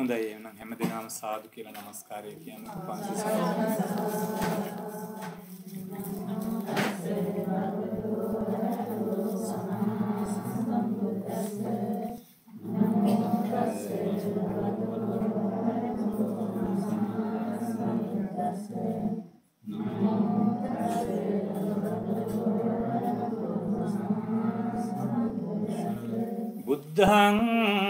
හොඳයි එහෙනම් හැමදෙනාම සාදු කියලා নমස්කාරය කියන්න උපවාසය බුද්ධං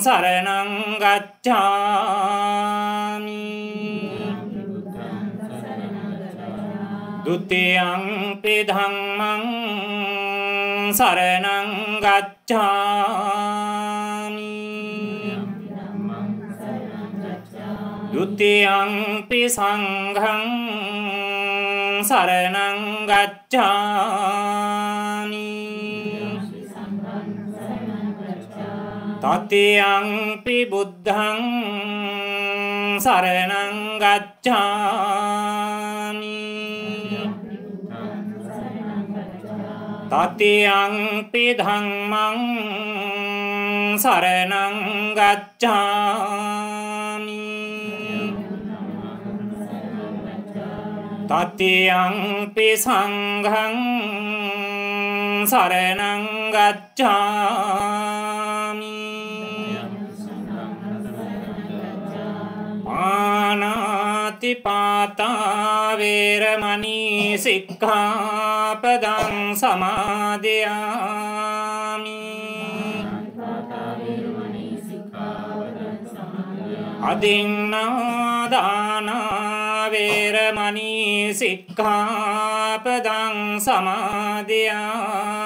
සරණං ගච්ඡාමි දුතියං පි ධම්මං සරණං ගච්ඡාමි දුතියං පි සංඝං සරණං ගච්ඡාමි තතියංපි බුද්ධං සරණං ගච්ඡාමි තතියංපි ධම්මං සරණං ගච්ඡාමි තතියංපි සංඝං සරණං ගච්ඡාමි සතිපාතා වේරමණී සික්ඛාපදං සමාදියාමි අදින්නා දානා වේරමණී සික්ඛාපදං සමාදියාමි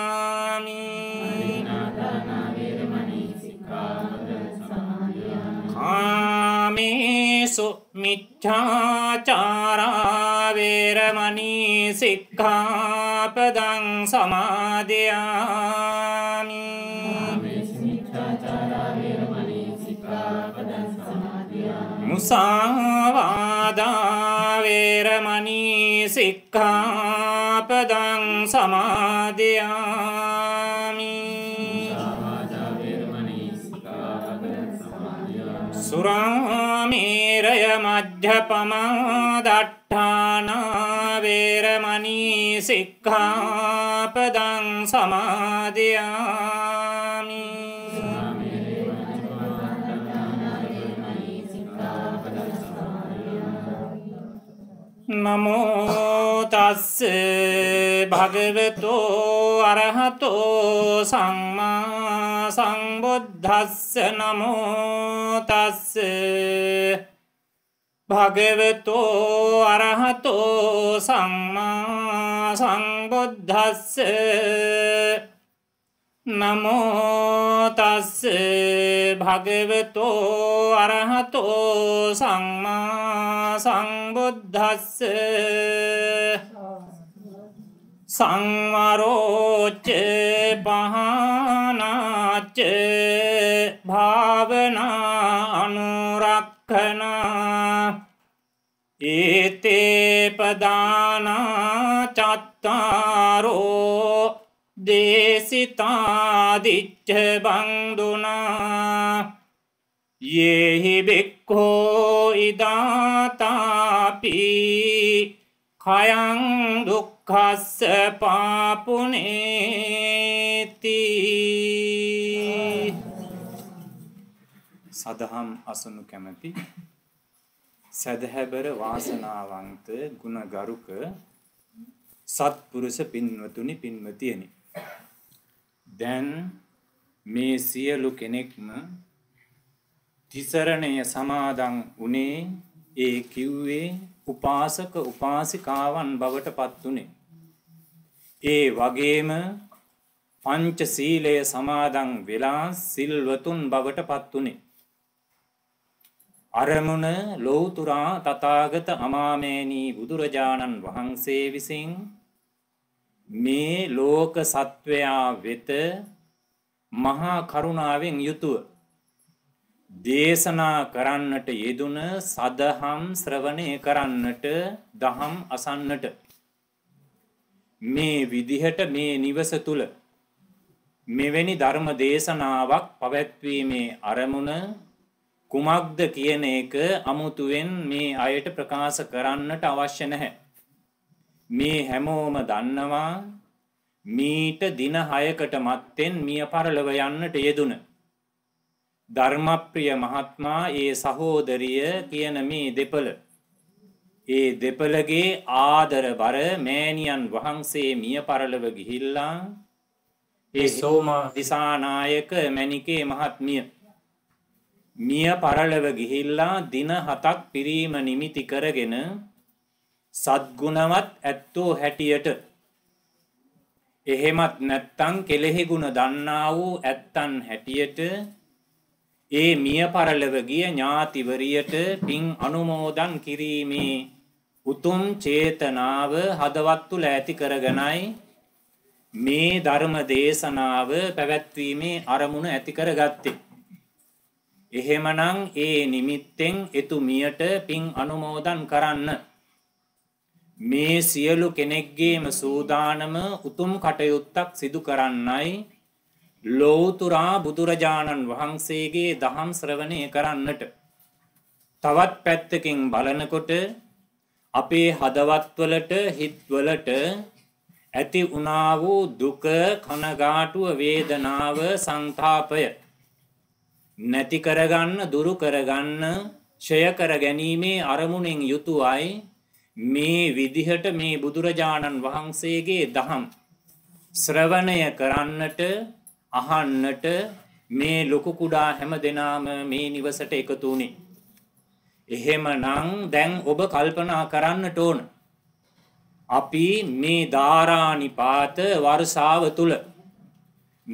මිච්චාචාරාවේරමනී සික්ඛාපදං සමාදයාමි මුසාවාදාවේරමනී සික්ඛාපදං සමාදයාමි සුරාමේරය මධ්‍යපමාදට්ඨානාවේරමනී සික්ඛාපදං සමාධයාමි නමෝ තස්ස භගවතෝ අරහතෝ සම්මා සංබුද්ධස්ස නමෝ තස්ස භගවතෝ අරහතෝ සම්මා සංබුද්ධස්ස නමෝ තස්ස භගවතෝ අරහතෝ සම්මා සංබුද්ධස්ස සංවරෝච්ච පහනාච්ච භාවනා අනුරක්කනා ඒතේ පදානා චත්තාරෝ දේසිතාදිච්ච බංදුනා යෙහි බෙක්කෝ ඉදාතාපි කයං දුක් කස්ස පාපුනේති සදහම් අසනු කැමති සැදහැබර වාසනාවන්ත ගුණගරුක සත්පුරුෂ පින්වතුනි පින්වතියනි දැන් මේ සියලු කෙනෙක්ම තිසරණය සමාදන් උනේ ඒ කිව්වේ උපාසක උපාසිකාවන් බවට පත් වුනේ ඒ වගේම පංච සීලය සමාදන් වෙලා සිල්වතුන් බවට පත්තුනේ. අරමුණ ලෝතුරා තතාගත අමාමේනී බුදුරජාණන් වහන්සේ විසින් මේ ලෝක සත්වයා වෙත මහා කරුණාවෙන් යුතුව දේශනා කරන්නට යෙදුන සදහම් ශ්‍රවණය කරන්නට දහම් අසන්නට මේ විදිහට මේ නිවස තුල මෙවැනි ධර්ම දේශනාවක් පවැත්වීමේ අරමුණ කුමක්ද කියන එක අමුතුවෙන් මේ අයට ප්‍රකාශ කරන්නට අවශ්‍ය නැහැ. මේ හැමෝම දන්නවා මීට දින 6කට මත්තෙන් මිය පරලව යන්නට යෙදුන ධර්මප්‍රිය මහත්මයා ඒ සහෝදරිය කියන මේ දෙපළ ඒ දෙපළගේ ආදරබර මෑණියන් වහන්සේ මිය පරලව ගිහිල්ලා ඒ සෝම දිසානායක මැණිකේ මහත්මිය මිය පරලව ගිහිල්ලා දින හතක් පිරීම නිමිති කරගෙන සත්ගුණවත් ඇත්තෝ හැටියට එහෙමත් නැත්තං කෙලෙහි ගුණ දන්නා වූ ඇත්තන් හැටියට ඒ මිය පරලව ගිය ඥාතිවරියට පින් අනුමෝදන් කිරීමේ උතුම් චේතනාව හදවත් තුල ඇති කරගෙනයි මේ ධර්ම දේශනාව පැවැත්වීමේ අරමුණ ඇති කරගත්තේ. එහෙමනම් ඒ නිමිත්තෙන් එතුමියට පින් අනුමෝදන් කරන්න. මේ සියලු කෙනෙක්ගේම සූදානම උතුම් කටයුත්තක් සිදු කරන්නයි ලෝතුරා බුදුරජාණන් වහන්සේගේ දහම් ශ්‍රවණය කරන්නට. තවත් පැත්තකින් බලනකොට අපේ හදවත්වලට හිත්වලට ඇති වුණා වූ දුක කනගාටුව වේදනාව සංතාපය නැති කරගන්න දුරු කරගන්න ෂය කර ගැනීමේ අරමුණෙන් යුතුයයි මේ විදිහට මේ බුදුරජාණන් වහන්සේගේ දහම් ශ්‍රවණය කරන්නට අහන්නට මේ ලොකු කුඩා හැම දෙනාම මේ නිවසට එකතු වුණේ එහෙමනම් දැන් ඔබ කල්පනා කරන්නට ඕන. අපි මේ ධාරානිපාත වර්ෂාව තුල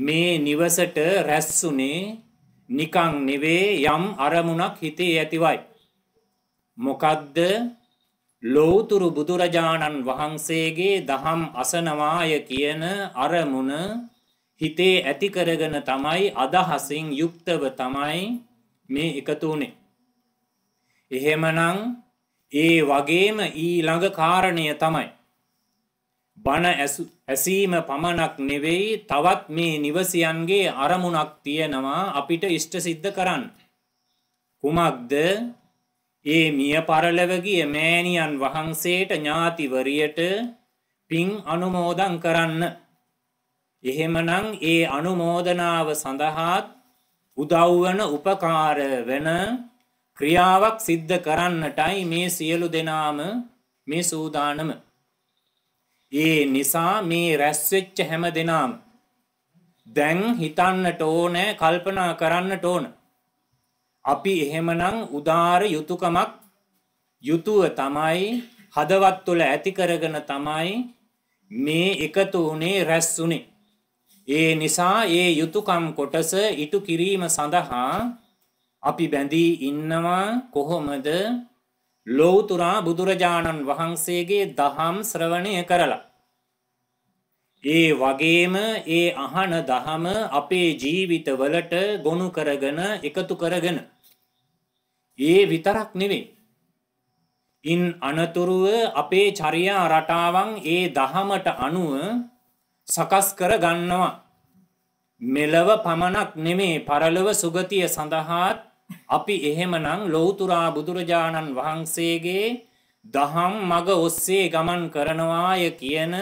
මේ නිවසට රැස්සුනේ නිකං නෙවේ යම් අරමුණක් හිතේ ඇතිවයි. මොකද්ද ලෝතුරු බුදුරජාණන් වහන්සේගේ දහම් අසනවාය කියන අරමුණ හිතේ ඇතිකරගෙන තමයි අදහසින් යුක්තව තමයි මේ එකතුනේ. එහෙමනම් ඒ වගේම ඊළඟ කාරණය තමයි. බණ ඇසීම පමණක් නෙවෙයි තවත් මේ නිවසියන්ගේ අරමුණක් තියෙනවා අපිට ඉෂ්ට සිද්ධ කරන්න. කුමක්ද ඒ මිය පරලවගිය මෑණියන් වහන්සේට ඥාතිවරියට පින් අනුමෝදන් කරන්න. එහෙමනං ඒ අනුමෝදනාව සඳහාත් උදව්වන උපකාර වෙන ක්‍රියාවක් සිද්ධ කරන්නටයි මේ සියලු දෙනාම මේ සූදානම. ඒ නිසා මේ රැස්වෙච්ච හැම දෙනාම දැන් හිතන්නට ඕනෑ කල්පනා කරන්නට ඕන. අපි එහෙමනම් උදාර යුතුකමක් යුතුව තමයි හදවත් තුළ ඇතිකරගෙන තමයි මේ එකතු වුණේ රැස්වුනේ. ඒ නිසා ඒ යුතුකම් කොටස ඉටු කිරීම සඳහා අපි බැඳී ඉන්නවා කොහොමද ලෝතුරා බුදුරජාණන් වහන්සේගේ දහම් ශ්‍රවණය කරලා. ඒ වගේම ඒ අහන දහම අපේ ජීවිතවලට ගොුණු කරගෙන එකතු කරගෙන. ඒ විතරක් නෙවේ. ඉන් අනතුරුව අපේ චරියා රටාවන් ඒ දහමට අනුව සකස් කර ගන්නවා. මෙලව පමණක් නෙමේ පරලව සුගතිය සඳහාත් අපි එහෙමනම් ලෞතුරා බුදුරජාණන් වහන්සේගේ දහම් මග ඔස්සේ ගමන් කරනවාය කියන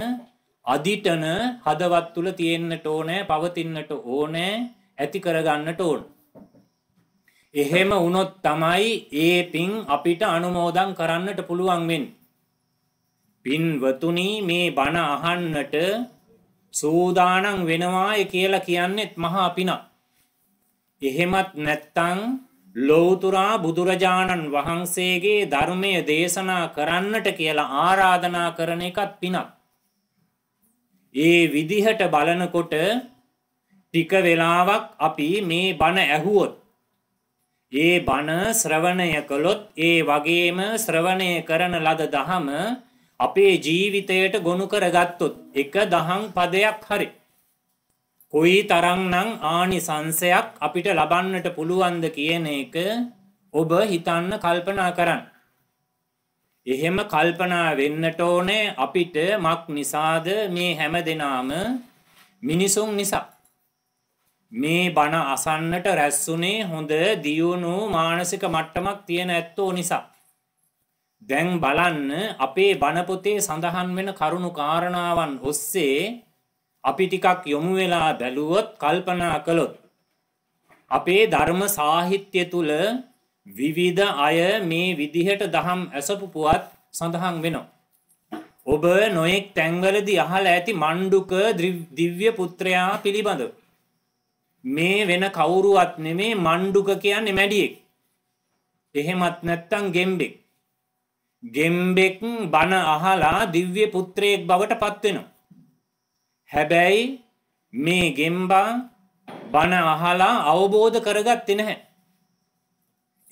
අදිටන හදවත් තුල තියෙන්නට ඕනෑ පවතින්නට ඕනෑ ඇති කරගන්නට ඕන. එහෙම වුණොත් තමයි ඒ පින් අපිට අනුමෝදන් කරන්නට පුළුවන් වෙන්නේ. පින්වතුනි මේ බණ අහන්නට සූදානම් වෙනවාය කියලා කියන්නෙත් මහා පිනක්. එහෙමත් නැත්තං ලෝතුරා බුදුරජාණන් වහන්සේගේ ධර්මය දේශනා කරන්නට කියලා ආරාධනා කරන එකත් පිනක්. ඒ විදිහට බලනකොට ටික වෙලාවක් අපි මේ බණ ඇහුවොත් ඒ බණ ශ්‍රවණය කළොත් ඒ වගේම ශ්‍රවණය කරන ලද දහම අපේ ජීවිතයට ගොනු කරගත්තොත් එක දහම් පදයක් හරි කොයි තරම්නම් ආනිසංශයක් අපිට ලබන්නට පුළුවන්ද කියන එක ඔබ හිතන්න කල්පනා කරන්න. එහෙම කල්පනා වෙන්නට ඕනේ අපිට මක් නිසාද මේ හැම දෙනාම මිනිසුන් නිසා. මේ බණ අසන්නට රැස්සුනේ හොඳ දියුණු මානසික මට්ටමක් තියෙන ඇත්තෝ නිසා. දැන් බලන්න අපේ බණපොතේ සඳහන් වෙන කරුණු කාරණාවන් ඔස්සේ අපි ටිකක් යොමු වෙලා බැලුවොත් කල්පනා කළොත් අපේ ධර්ම සාහිත්‍ය තුල විවිධ අය මේ විදිහට දහම් ඇසපු පුවත් සඳහන් වෙනවා. ඔබ නොයෙක් තැන්වලදී අහලා ඇති මණ්ඩුක දිව්‍ය පුත්‍රයා පිළිබඳව මේ වෙන කවුරුවත් නෙමේ මණ්ඩුක කියන්නේ මැඩියෙක්. එහෙමත් නැත්තම් ගෙම්බෙක්. ගෙම්බෙක් බන අහලා දිව්‍ය පුත්‍රයෙක් බවට පත් වෙනවා. හැබැයි මේ ගෙම්බා බණ අහලා අවබෝධ කරගත්තේ නැහැ.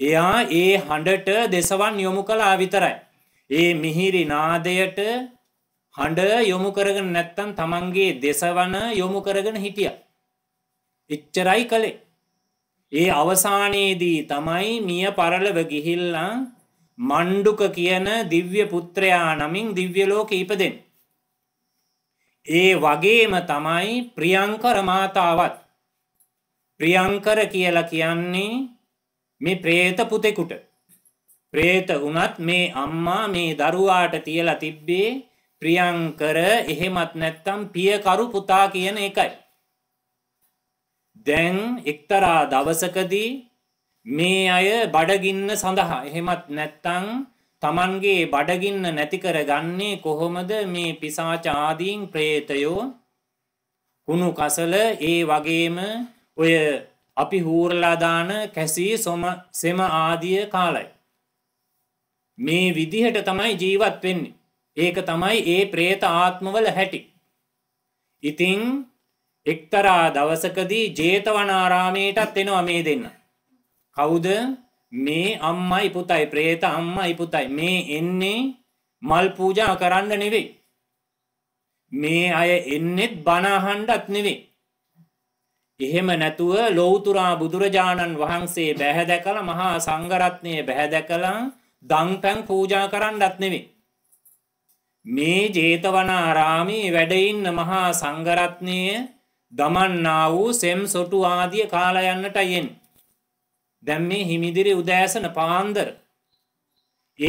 එයා ඒ හඬට දෙසවන් යොමු කළා විතරයි. ඒ මිහිරි නාදයට හඬ යොමු කරගෙන නැත්තම් තමන්ගේ දෙසවන යොමු කරගෙන හිටිය. එච්චරයි කළේ. ඒ අවසානයේදී තමයි මිය පරලව ගිහිල්ලා මණ්ඩුක කියන දිව්‍ය පුත්‍රයා නමින් දිව්‍ය ලෝක ඉපදෙන්නේ. ඒ වගේම තමයි ප්‍රියංකර මාතාවත් ප්‍රියංකර කියලා කියන්නේ මේ പ്രേත පුතෙකුට പ്രേත වුණත් මේ අම්මා මේ දරුවාට තියලා තිබ්බේ ප්‍රියංකර එහෙමත් නැත්නම් පියකරු පුතා කියන එකයි දැන් එක්තරා දවසකදී මේ අය බඩගින්න සඳහා එහෙමත් නැත්නම් තමන්ගේ බඩගින්න නැති කරගන්නේ කොහොමද මේ පිසාච ආදීන් ප්‍රේතයෝ කුණු කසල ඒ වගේම ඔය අපි හූරලාදාන කැසී සොම සෙම ආදිය කාලයි. මේ විදිහට තමයි ජීවත් වෙන්නේ. ඒක තමයි ඒ ප්‍රේත ආත්මවල හැටි. ඉතිං එක්තරා දවසකදී ජේතවනාරාමයටත් එනවා මේ දෙන්න. කවුද මේ අම්මයි පුතයි ප්‍රේත අම්මයි පුතයි මේ එන්නේ මල් පූජා කරන්න නෙවෙයි මේ අය එන්නෙත් බණහන්ඩත් නෙවේ එහෙම නැතුව ලෝතුරා බුදුරජාණන් වහන්සේ බැහැදැකළ මහා සංගරත්නය බැහැදැකළා දංතැන් පූජා කරන්නත් නෙවේ මේ ජේතවනාරාමී වැඩඉන්න මහා සංගරත්නය දමන්නා වූ සෙම් සොටු ආදිය කාලයන්නට යෙන් දැම් මේ හිමිදිරි උදෑසන පාන්දර.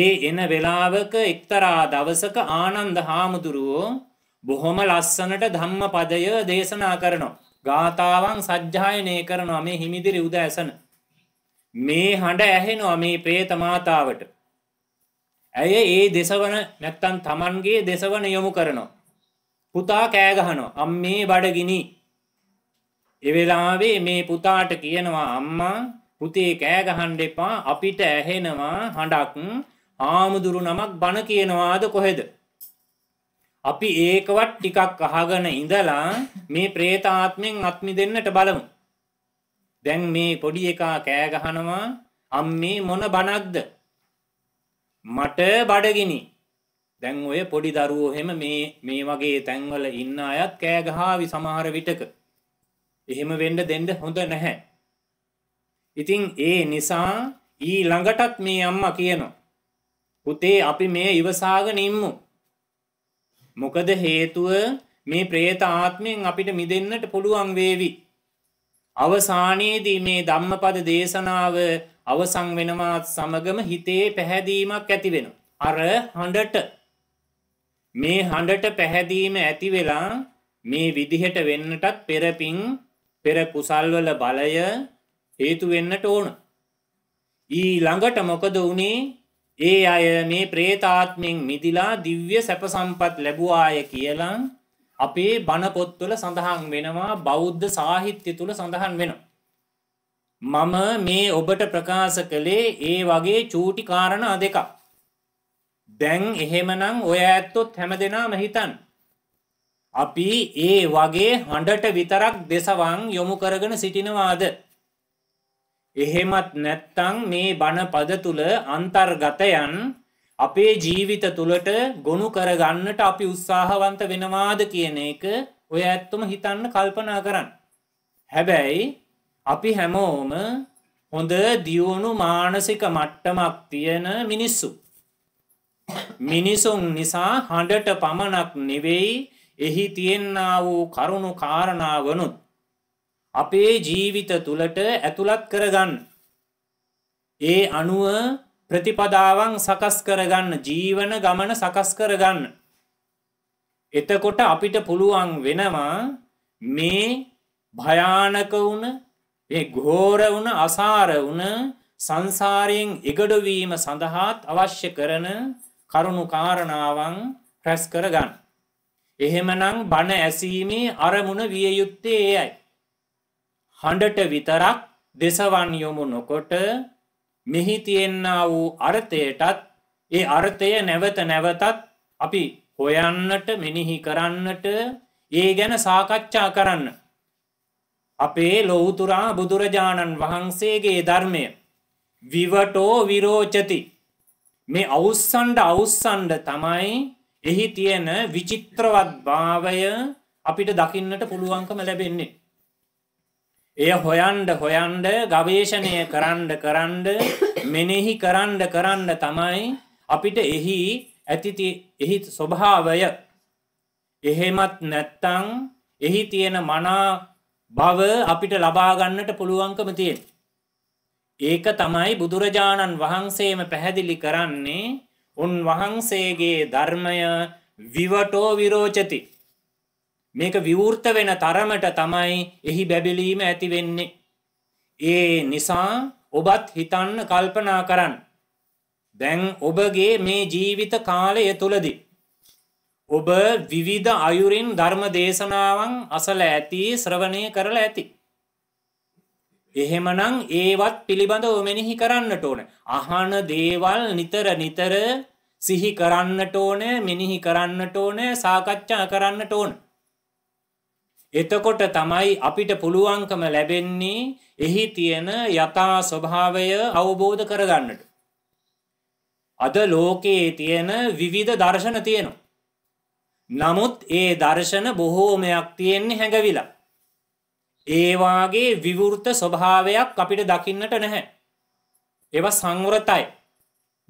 ඒ එන වෙලාවක එක්තරා දවසක ආනන්ද හාමුදුරුවෝ බොහොම ලස්සනට ධම්ම පදය දේශනා කරනවා. ගාථාවන් සජ්්‍යායනය කරනවා මේ හිමිදිරි උදෑසන. මේ හඬ ඇහෙනවා මේ ප්‍රේතමාතාවට. ඇය ඒ දෙසවන නැත්තන් තමන්ගේ දෙසවන යොමු කරනවා. පුතා කෑගහනෝ අම් මේ බඩගිනි. එවෙලාවේ මේ පුතාට කියනවා අම්මා පුතේ කෑ ගහන්න එපා අපිට ඇහෙනවා හඬක් ආමුදුරු නමක් බණ කියනවාද කොහෙද අපි ඒකවත් ටිකක් අහගෙන ඉඳලා මේ പ്രേත ආත්මෙන් අත්මි දෙන්නට බලමු. දැන් මේ පොඩි එකා කෑ ගහනවා අම්මේ මොන බණක්ද? මට බඩගිනි. දැන් ඔය පොඩි දරුවෝ හැම මේ මේ වගේ තැන්වල ඉන්න අයත් කෑ ගහાવી සමහර විටක. එහෙම වෙන්න දෙන්න හොඳ නැහැ. ඉතින් ඒ නිසා ඊ ළඟටත් මේ අම්ම කියනවා. පුතේ අපි මේ ඉවසාගෙන ඉම්මු. මොකද හේතුව මේ ප්‍රේත ආත්මයෙන් අපිට මිදෙන්නට පුළුවන් වේවි. අවසානයේදී මේ ධම්මපද දේශනාව අවසං වෙනමාත් සමගම හිතේ පැහැදීමක් ඇති වෙන. අර හඬට මේ හඬට පැහැදීම ඇති වෙලා මේ විදිහට වෙන්නටත් පෙරපින් පෙර කුසල්වල බලය හේතු වෙන්නට ඕන. ඊළඟට මොකද වුණේ ඒ අය මේ ප්‍රේතාත්මෙන් මිදිලා දිව්‍ය සැප සම්පත් ලැබුවාය කියලා අපේ බණ පොත්වල සඳහන් වෙනවා බෞද්ධ සාහිත්‍ය තුල සඳහන් වෙනවා. මම මේ ඔබට ප්‍රකාශ කළේ ඒ වගේ චූටි කාරණා දෙකක්. දැන් එහෙමනම් ඔය ඇත්තොත් හැම දෙනාම හිතන්. අපි ඒ වගේ හඬට විතරක් දෙසවන් යොමු කරගෙන සිටිනවාද. එහෙමත් නැත්තං මේ බණ පද තුළ අන්තර්ගතයන් අපේ ජීවිත තුළට ගොුණු කරගන්නට අපි උත්සාහවන්ත වෙනවාද කියන එක ඔය ඇත්තුම හිතන්න කල්පනා කරන්න. හැබැයි අපි හැමෝම හොඳ දියුණු මානසික මට්ටමක් තියෙන මිනිස්සු. මිනිසුන් නිසා හඬට පමණක් නෙවෙයි එහි තියෙන්න්න වූ කරුණු කාරණාවනුත් අපේ ජීවිත තුළට ඇතුළත් කරගන්න. ඒ අනුව ප්‍රතිපදාවන් සකස් කරගන්න ජීවන ගමන සකස් කරගන්න. එතකොට අපිට පුළුවන් වෙනවා මේ භයානක වුණ ඒ ගෝර වුණ අසාර වුණ සංසාරයෙන් එගඩවීම සඳහාත් අවශ්‍ය කරන කරුණු කාරණාවන් රැස් කරගන්න. එහෙමනම් බණ ඇසීමේ අරමුණ විය යුත්තේ ඒයයි. හඬට විතරක් දෙසවන් යොමු නොකොට මෙහි තියෙන්න වූ අර්ථයටත් ඒ අර්ථය නැවත නැවතත් අපි හොයන්නට මෙනෙහි කරන්නට ඒ ගැන සාකච්ඡා කරන්න. අපේ ලොවුතුරා බුදුරජාණන් වහන්සේගේ ධර්මය විවටෝ විරෝචති මේ අවුස්සන්ඩ අවුස්සන්ඩ තමයි එහි තියෙන විචිත්‍රවත් භාවය අපිට දකින්නට පුළුවන්කම ලැබෙන්නේ. එය හොයන්ඩ හොයන්ඩ ගවේෂණය කරන්ඩ කරන්ඩ මෙනෙහි කරන්ඩ කරන්න තමයි අපිට එහි ඇතිති එහි ස්වභාවය එහෙමත් නැත්තං එහි තියෙන මනා බව අපිට ලබාගන්නට පුළුවන්කම තියෙන්. ඒක තමයි බුදුරජාණන් වහන්සේම පැහැදිලි කරන්නේ උන් වහන්සේගේ ධර්මය විවටෝ විරෝචති මේක විවෘත වෙන තරමට තමයි එහි බැබිලීම ඇති වෙන්නේ. ඒ නිසා ඔබත් හිතන්න කල්පනා කරන්න. දැන් ඔබගේ මේ ජීවිත කාලය තුළදී. ඔබ විවිධ අයුරින් ධර්ම දේශනාවන් අසල ඇති ශ්‍රවණය කරලා ඇති. එහෙමනම් ඒවත් පිළිබඳ ඔමෙනෙහි කරන්නට ඕන. අහන දේවල් නිතර නිතර සිහි කරන්නට ඕන මෙනිහි කරන්නට ඕන සාකච්ඡා කරන්නට ඕන. එතකොට තමයි අපිට පුළුවන්කම ලැබෙන්නේ එහි තියෙන යථා ස්වභාවය අවබෝධ කරගන්නට. අද ලෝකයේ තියෙන විවිධ දර්ශන තියෙනවා. නමුත් ඒ දර්ශන බොහෝමයක් තියෙන්නේ හැඟවිලා. ඒ වාගේ විවෘත ස්වභාවයක් අපිට දකින්නට නැහැ. ඒවා සංවරතයි.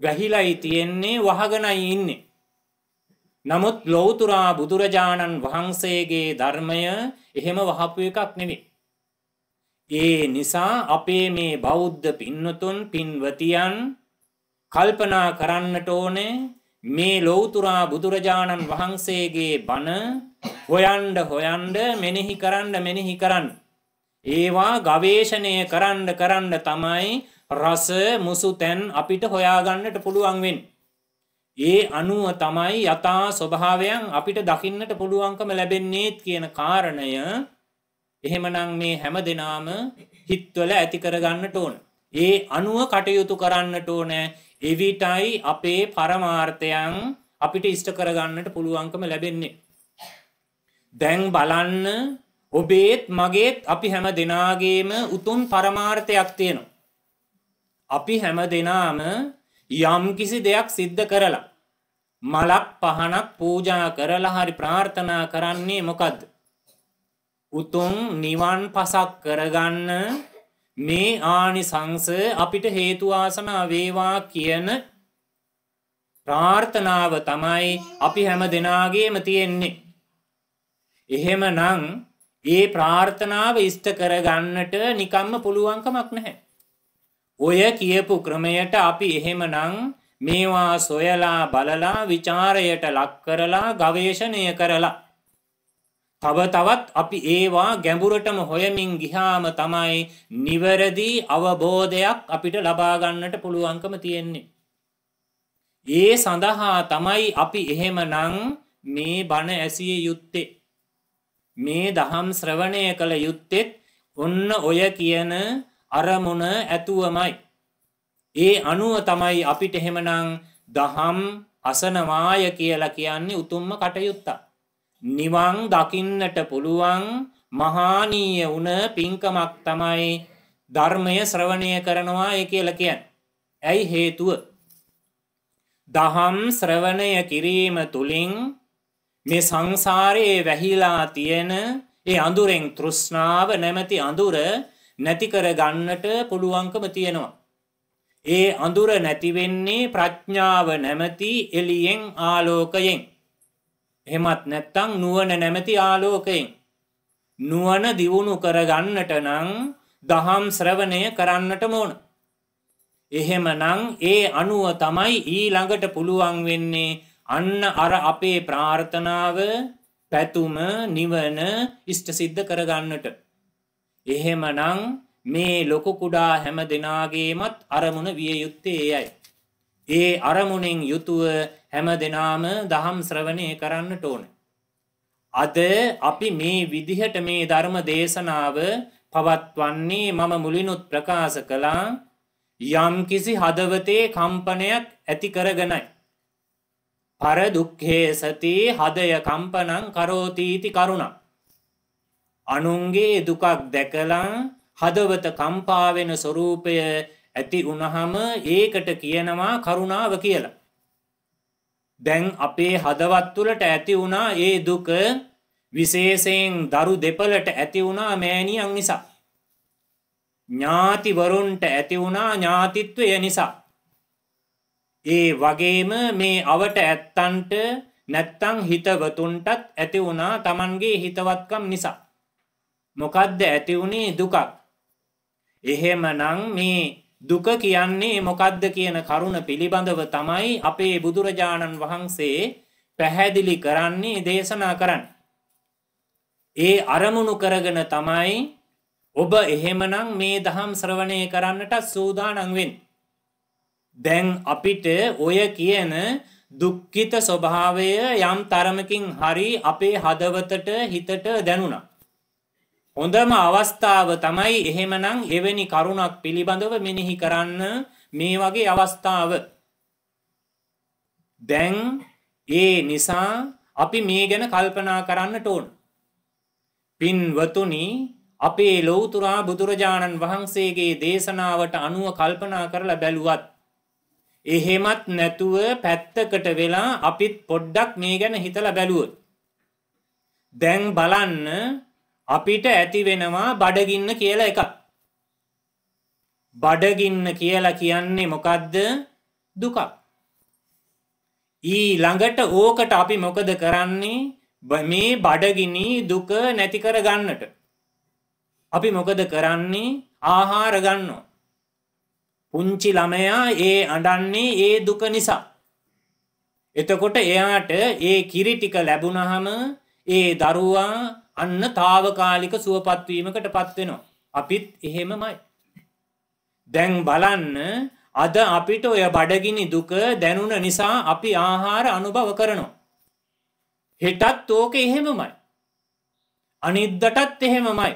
වැහිලයි තියෙන්නේ වහගෙනයි ඉන්නේ. නමුත් ලෞතුරා බුදුරජාණන් වහන්සේගේ ධර්මය එහෙම වහපු එකක් නෙවෙයි. ඒ නිසා අපේ මේ බෞද්ධ පින්නතුන් පින්වතියන් කල්පනා කරන්නට ඕනේ මේ ලෞතුරා බුදුරජාණන් වහන්සේගේ බණ හොයන්ඩ හොයන්ඩ මෙනෙහි කරන්න මෙනෙහි කරන්න. ඒවා ගවේෂණය කරන්න කරන්න තමයි රස මුසු තැන් අපිට හොයාගන්නට පුළුවන් වෙන්නේ. ඒ අනුව තමයි යථා ස්වභාවයන් අපිට දකින්නට පුළුවන්කම ලැබෙන්නේත් කියන කාරණය එහෙමනම් මේ හැම දෙනාම හිත්වල ඇති කරගන්නට ඕන. ඒ අනුව කටයුතු කරන්නට ඕන එවිටයි අපේ පරමාර්ථයන් අපිට ඉෂ්ට කරගන්නට පුළුවන්කම ලැබෙන්නේ. දැන් බලන්න ඔබේත් මගේත් අපි හැම දෙනාගේම උතුම් පරමාර්ථයක් තියෙනවා. අපි හැම දෙනාම යම් කිසි දෙයක් සිද්ධ කරලා මලක් පහනක් පූජා කරලා හරි ප්‍රාර්ථනා කරන්නේ මොකද්ද? උතුම් නිවන් පසක් කරගන්න මේ ආනිසංස අපිට හේතු ආසනා වේවා කියන ප්‍රාර්ථනාව තමයි අපි හැම දෙනාගේම තියෙන්නේ. එහෙමනම් ඒ ප්‍රාර්ථනාව ඉෂ්ට කරගන්නට නිකම්ම පුළුවන්කමක් නැහැ. ඔය කියපු ක්‍රමයට අපි එහෙමනම් මේවා සොයලා බලලා ਵਿਚාරයට ලක් කරලා ගවේෂණය කරලා තව තවත් අපි ඒවා ගැඹුරටම හොයමින් ගිහාම තමයි නිවැරදි අවබෝධයක් අපිට ලබා ගන්නට පුළුවන්කම තියෙන්නේ. ඒ සඳහා තමයි අපි එහෙමනම් මේ බණ ඇසිය යුත්තේ. මේ දහම් ශ්‍රවණය කළ යුත්තේත් ඔන්න ඔය කියන අරමුණ ඇතුවමයි. ඒ අනුව තමයි අපිට එහෙමනම් දහම් අසනවාය කියලා කියන්නේ උතුම්ම කටයුත්ත. නිවන් දකින්නට පුළුවන් මහානීය වුණ පින්කමක් තමයි ධර්මය ශ්‍රවණය කරනවා ඒ කියලා කියන්නේ. ඇයි හේතුව? දහම් ශ්‍රවණය කිරීම තුලින් මේ සංසාරයේ වැහිලා තියෙන ඒ අඳුරෙන් තෘෂ්ණාව නැමැති අඳුර නැති කර ගන්නට පුළුවන්කම තියෙනවා. ඒ අඳුර නැති වෙන්නේ ප්‍රඥාව නැමැති එළියෙන් ආලෝකයෙන්. එහෙමත් නැත්නම් නුවණ නැමැති ආලෝකයෙන්. නුවණ දියුණු කර ගන්නට නම් දහම් ශ්‍රවණය කරන්නට ඕන. එහෙමනම් ඒ අනුව තමයි ඊළඟට පුළුවන් වෙන්නේ අන්න අර අපේ ප්‍රාර්ථනාව පැතුම නිවන ඉෂ්ට සිද්ධ කරගන්නට එහෙමනම් මේ ලොකු කුඩා හැම දෙනාගේමත් අරමුණ විය යුත්තේ එයයි. ඒ අරමුණෙන් යුතුව හැම දෙනාම දහම් ශ්‍රවණය කරන්නට ඕන. අද අපි මේ විදිහට මේ ධර්ම දේශනාව පවත්වන්නේ මම මුලිනුත් ප්‍රකාශ කළා යම් කිසි හදවතේ කම්පනයක් ඇති කරගෙනයි. පරදුක්හේ සති හදය කම්පනං කරෝතීති කරුණක්. අනුන්ගේ දුකක් දැකලා හදවත කම්පාවෙන ස්වරූපය ඇති උනහම ඒකට කියනවා කරුණාව කියලා. දැන් අපේ හදවත් තුළට ඇති වුණා ඒ දුක විශේෂයෙන් දරු දෙපලට ඇති වුණා මෑණියන් නිසා. ඥාතිවරුන්ට ඇති වුණා ඥාතිත්වය නිසා. ඒ වගේම මේ අවට ඇත්තන්ට නැත්තං හිතවතුන්ටත් ඇති වුණා තමන්ගේ හිතවත්කම් නිසා. මොකක්ද ඇති වුණේ දුකක්. එහෙම නං මේ දුක කියන්නේ මොකක්ද කියන කරුණ පිළිබඳව තමයි අපේ බුදුරජාණන් වහන්සේ පැහැදිලි කරන්නේ දේශනා කරන්න. ඒ අරමුණු කරගෙන තමයි ඔබ එහෙමනම් මේ දහම් ශ්‍රවණය කරන්නට සූදානංවෙන්. දැන් අපිට ඔය කියන දුක්කිත ස්වභාවය යම් තරමකින් හරි අපේ හදවතට හිතට දැනුණා. හොඳම අවස්ථාව තමයි එහෙමනම් එවැනි කරුණක් පිළිබඳව මෙනෙහි කරන්න මේ වගේ අවස්ථාව. දැන් ඒ නිසා අපි මේ ගැන කල්පනා කරන්නට ඕන. පින්වතුනි අපේ ලෝතුරා බුදුරජාණන් වහන්සේගේ දේශනාවට අනුව කල්පනා කරලා බැලුවත්. එහෙමත් නැතුව පැත්තකට වෙලා අපිත් පොඩ්ඩක් මේ ගැන හිතලා බැලුවොත්. දැන් බලන්න අපිට ඇති වෙනවා බඩගින්න කියලා එකක්. බඩගින්න කියලා කියන්නේ මොකද්ද? දුකක්. ඊළඟට ඕකට අපි මොකද කරන්නේ? මේ බඩගිනි දුක නැති කරගන්නට. අපි මොකද කරන්නේ? ආහාර ගන්නවා. පුංචි ළමයා ඒ අඬන්නේ ඒ දුක නිසා. එතකොට එයාට ඒ කිරි ටික ලැබුණහම ඒ දරුවා අන්න తాවකාලික සුවපත්වීමකට පත් වෙනවා. අපිත් එහෙමමයි. දැන් බලන්න අද අපිට ඔය බඩගිනි දුක දැනුන නිසා අපි ආහාර අනුභව කරනවා. හෙටත් ඕක එහෙමමයි. අනිද්දටත් එහෙමමයි.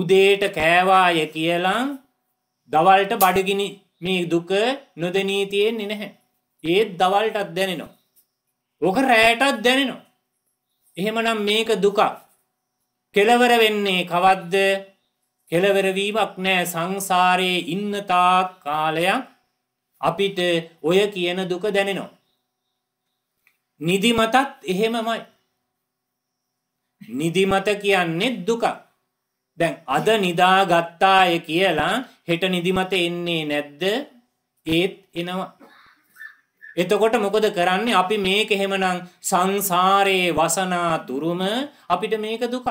උදේට කෑවාය කියලා දවල්ට බඩගිනි මේ දුක නොදනී තියෙන්නේ නැහැ. ඒත් දවල්ටත් දැනෙනවා. ඕක රෑටත් දැනෙනවා. එහෙමනම් මේක දුකක්. කෙලවර වෙන්නේ කවද්ද කෙලවරවීමක් නෑ සංසාරයේ ඉන්නතා කාලයක් අපිට ඔය කියන දුක දැනෙනවා. නිදිමතත් එහෙමමයි. නිදිමත කියන්නේ දුකක්. දැන් අද නිදාගත්තාය කියලා හෙට නිදිමත එන්නේ නැද්ද ඒත් එනවා. එතකොට මොකද කරන්නේ අපි මේක එහෙමනම් සංසාරයේ වසනා තුරුම අපිට මේක දුකක්.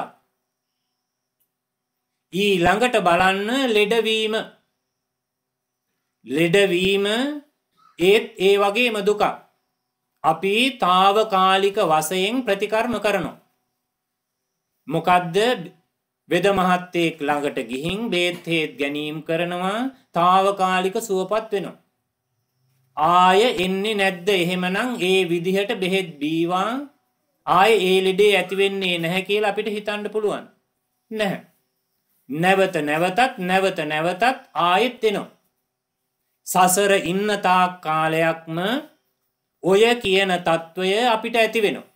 ඊළඟට බලන්න ලෙඩවීම ලෙඩවීම ඒත් ඒ වගේම දුකක් අපි తాවකාලික වශයෙන් ප්‍රතිකර්ම කරනවා මොකද්ද වෙද මහත්තයෙක් ළඟට ගිහින් බේත් හේත් ගැනීම කරනවා తాවකාලික සුවපත් වෙනවා ආය එන්නේ නැද්ද එහෙමනම් ඒ විදිහට බෙහෙත් බීවා ආය ඒ ලෙඩේ ඇති වෙන්නේ නැහැ කියලා අපිට හිතන්න පුළුවන් නැහැ නැවත නැවතත් නැවත නැවතත් ආයෙත් එනවා. සසර ඉන්නතා කාලයක්ම ඔය කියන තත්ත්වය අපිට ඇති වෙනවා.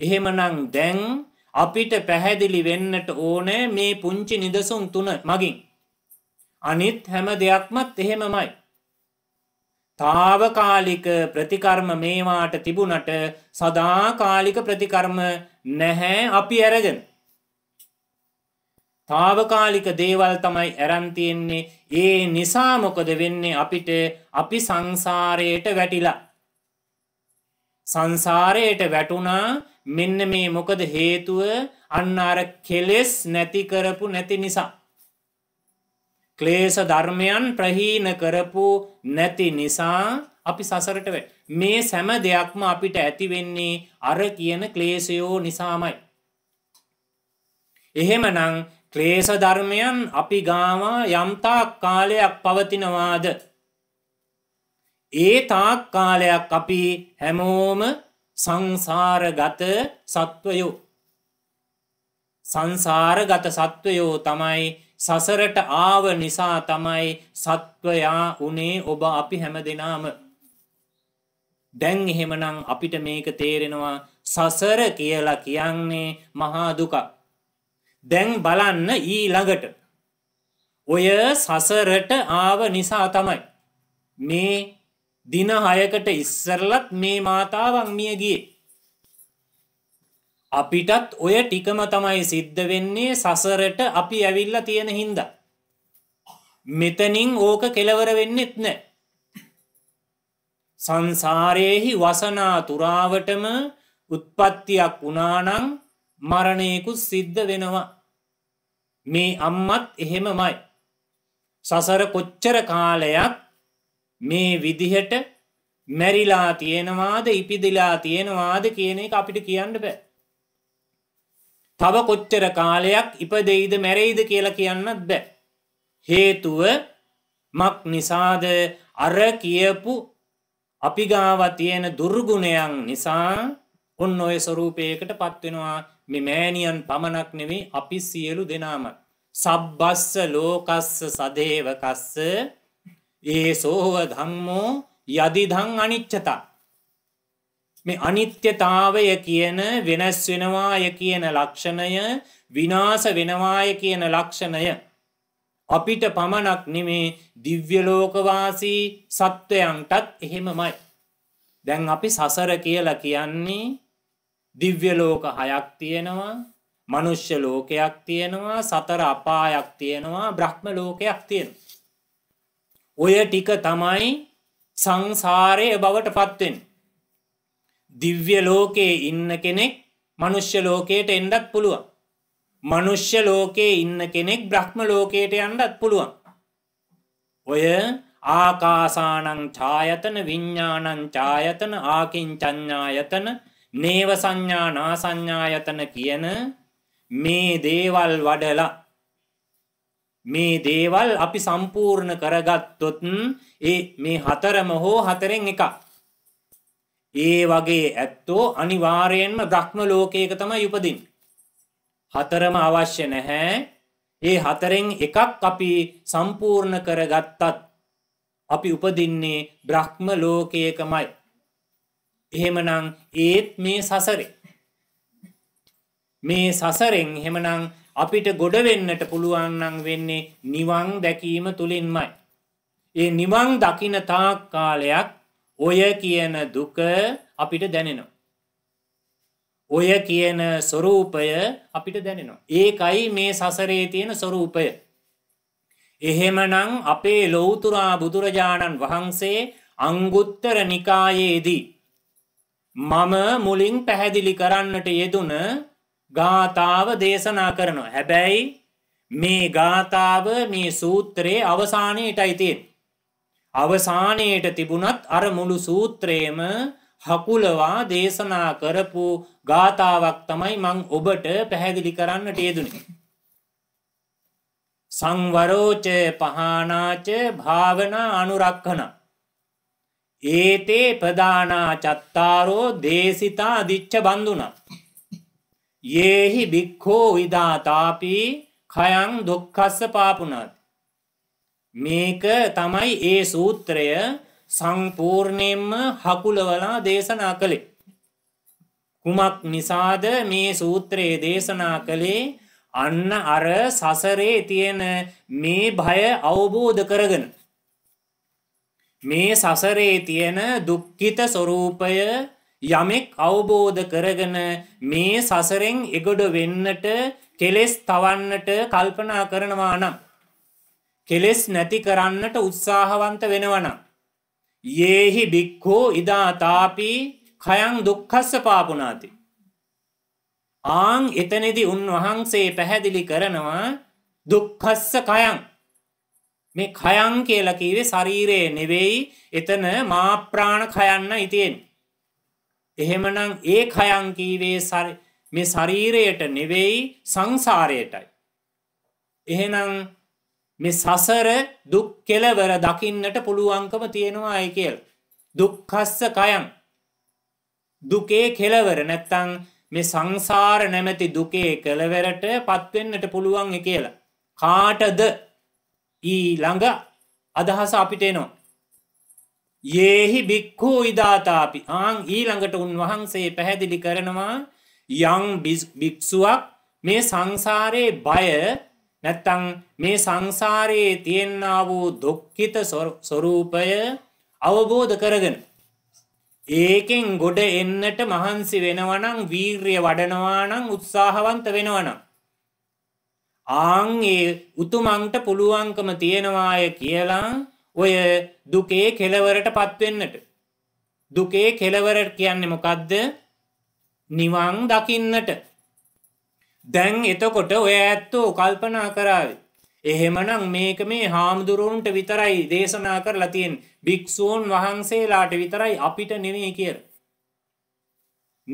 එහෙමනම් දැන් අපිට පැහැදිලි වෙන්නට ඕනෑ මේ පුංචි නිදසුන් තුන මගින්. අනිත් හැම දෙයක්මත් එහෙමමයි. තාවකාලික ප්‍රතිකර්ම මේවාට තිබුණට සදාකාලික ප්‍රතිකර්ම නැහැ අපි ඇරගෙන. తాවකාලික දේවල් තමයි ඇරන් තියෙන්නේ ඒ නිසා මොකද වෙන්නේ අපිට අපි සංසාරයට වැටිලා සංසාරයට වැටුණා මෙන්න මේ මොකද හේතුව අන්න අර කෙලෙස් නැති කරපු නැති නිසා ක්ලේශ ධර්මයන් ප්‍රහීන කරපු නැති නිසා අපි සසරට වැ මේ සෑම දෙයක්ම අපිට ඇති වෙන්නේ අර කියන ක්ලේශයෝ නිසාමයි එහෙමනම් ක්ලේශ ධර්මයන් අපි ගාම යම්තාක් කාලයක් පවතිනවාද ඒ තාක් කාලයක් අපි හැමෝම සංසාරගත සත්වයෝ සංසාරගත සත්වයෝ තමයි සසරට ආව නිසා තමයි සත්වයා උනේ ඔබ අපි හැම දෙනාම දැන් එහෙමනම් අපිට මේක තේරෙනවා සසර කියලා කියන්නේ මහා දුකක් දැන් බලන්න ඊළඟට ඔය සසරට ආව නිසා තමයි මේ දින හයකට ඉස්සරලත් මේ මාතාවන් මියගිය අපිටත් ඔය ටිකම තමයි සිද්ධ වෙන්නේ සසරට අපි ඇවිල්ල තියෙන හින්ද මෙතනින් ඕක කෙලවර වෙන්නෙත් නෑ සංසාරයෙහි වසනා තුරාවටම උත්පත්තියක් වනානං මරණයකුත් සිද්ධ වෙනවා මේ අම්මත් එහෙමමයි සසර කොච්චර කාලයක් මේ විදිහට මැරිලා තියෙනවාද ඉපිදිලා තියෙනවාද කියන එක අපිට කියන්න බෑ තව කොච්චර කාලයක් ඉපදෙයිද මැරෙයිද කියලා කියන්නත් බෑ හේතුව මක් නිසාද අර කියපු අපි ගාව තියෙන දුර්ගුණයන් නිසා ඔන්න ඔය ස්වරූපයකට පත්වෙනවා මේ මෑණියන් පමණක් නෙමේ අපි සියලු දෙනාම සබ්බස්ස ලෝකස්ස සදේවකස්ස ඒ සෝව ධම්මෝ යදිදං අනිච්චතා මේ අනිත්‍යතාවය කියන වෙනස් වෙනවාය කියන ලක්ෂණය විනාශ වෙනවාය කියන ලක්ෂණය අපිට පමණක් නෙමේ දිව්‍ය ලෝකවාසී සත්වයන්ටත් එහෙමමයි දැන් අපි සසර කියලා කියන්නේ දිව්‍ය ලෝක හයක් තියෙනවා මනුෂ්‍ය ලෝකයක් තියෙනවා සතර අපායක් තියෙනවා බ්‍රහ්ම ලෝකයක් තියෙනවා ඔය ටික තමයි සංසාරයේ බවට පත්වෙන් දිව්‍ය ලෝකයේ ඉන්න කෙනෙක් මනුෂ්‍ය ලෝකයට එන්නත් පුළුවන් මනුෂ්‍ය ලෝකයේ ඉන්න කෙනෙක් බ්‍රහ්ම ලෝකයට යන්නත් පුළුවන් ඔය ආකාසානං ඡායතන විඤ්ඤාණං ඡායතන ආකින්චඤ්ඤායතන නේව සංඥා නා සංඥායතන කියන මේ දේවල් වඩලා මේ දේවල් අපි සම්පූර්ණ කරගත්තොත් ඒ මේ හතරම හෝ හතරෙන් එකක් ඒ වගේ ඇත්තෝ අනිවාර්යෙන්ම බ්‍රහ්ම ලෝකයක තමයි උපදින්. හතරම අවශ්‍ය නැහැ. ඒ හතරෙන් එකක් අපි සම්පූර්ණ කරගත්තත් අපි උපදින්නේ බ්‍රහ්ම ලෝකයකමයි. එහෙමනං ඒත් මේ සසරේ. මේ සසරෙන් හෙමනං අපිට ගොඩවෙන්නට පුළුවන්නං වෙන්නේ නිවං දැකීම තුළින්මයි. ඒ නිවං දකින තාක් කාලයක් ඔය කියන දුක අපිට දැනෙනවා. ඔය කියන ස්වරූපය අපිට දැනෙනවා. ඒකයි මේ සසරේ තියෙන ස්වරූපය. එහෙමනං අපේ ලොවතුරා බුදුරජාණන් වහන්සේ අංගුත්තර නිකායේදී මම මුලින් පැහැදිලි කරන්නට යෙදුන ගාථාව දේශනා කරනවා. හැබැයි මේ ගාථාව මේ සූත්‍රයේ අවසානයට අයිතින්. අවසානයට තිබුණත් අර මුළු සූත්‍රයේම හකුලවා දේශනා කරපු ගාථාවක් තමයි මං ඔබට පැහැදිලි කරන්නට යෙදුනේ. සංවරෝච පහනාච භාවනා අනුරක්ඛනා ඒතේ ප්‍රධානා චත්තාරෝ දේශිතා දිච්ච බඳුනා. ඒහි බික්හෝ විධාතාපී කයං දුක්කස්ස පාපුනත්. මේක තමයි ඒ සූත්‍රය සංපූර්ණයෙන්ම හකුලවලා දේශනා කළේ. කුමක් නිසාද මේ සූත්‍රයේ දේශනා කළේ අන්න අර සසරේ තියෙන මේ භය අවබෝධ කරගෙන. මේ සසරේ තියෙන දුක්ඛිත ස්වરૂපය යමෙක් අවබෝධ කරගෙන මේ සසරෙන් එගොඩ වෙන්නට කෙලෙස් තවන්නට කල්පනා කරනවා නම් කෙලෙස් නැති කරන්නට උත්සාහවන්ත වෙනවා නම් යේහි බික්ඛෝ ඉදා තාපි khයන් දුක්ඛස්ස පාපුණාති ආන් එතනදී උන්වහන්සේ පැහැදිලි කරනවා දුක්ඛස්ස khයන් මේ කයන් කියලා කිව්වේ ශරීරයේ නෙවෙයි එතන මා ප්‍රාණ කයන්න ඉතින් එහෙමනම් ඒ කයන් කීවේ මේ ශරීරයට නෙවෙයි සංසාරයටයි එහෙනම් මේ සසර දුක් කෙලවර දකින්නට පුළුවන්කම තියෙනවා අය කියල දුක්කස්ස කයන් දුකේ කෙලවර නැත්තං මේ සංසාර නැමැති දුකේ කෙලවරට පත්වෙන්නට පුළුවන් කියලා කාටද ඊළඟ අදහස අපිට එනවා. ඒහි බික්හු ඉදාතාපි ආං ඊළඟට උන්වහන්සේ පැහැදිලි කරනවා යං භික්ෂුවක් මේ සංසාරයේ බය නැත්තං මේ සංසාරයේ තියෙන්න වූ දුක්ඛිත ස්වરૂපය අවබෝධ කරගෙන ඒකෙන් ගොඩ එන්නට මහන්සි වෙනවනම් වීරිය වඩනවා නම් උත්සාහවන්ත වෙනවනම් ආංගේ උතුමන්ට පුළුවන්කම තියෙනවාය කියලා ඔය දුකේ කෙලවරට පත්වෙන්නට. දුකේ කෙලවරට කියන්නේ මොකක්ද නිවන් දකින්නට. දැන් එතකොට ඔය ඇත්තෝ කල්පනා කරාව. එහෙමනම් මේක මේ හාමුදුරුවන්ට විතරයි දේශනා කරලා තියෙන් භික්‍ෂූන් වහන්සේලාට විතරයි අපිට නෙමේ කිය.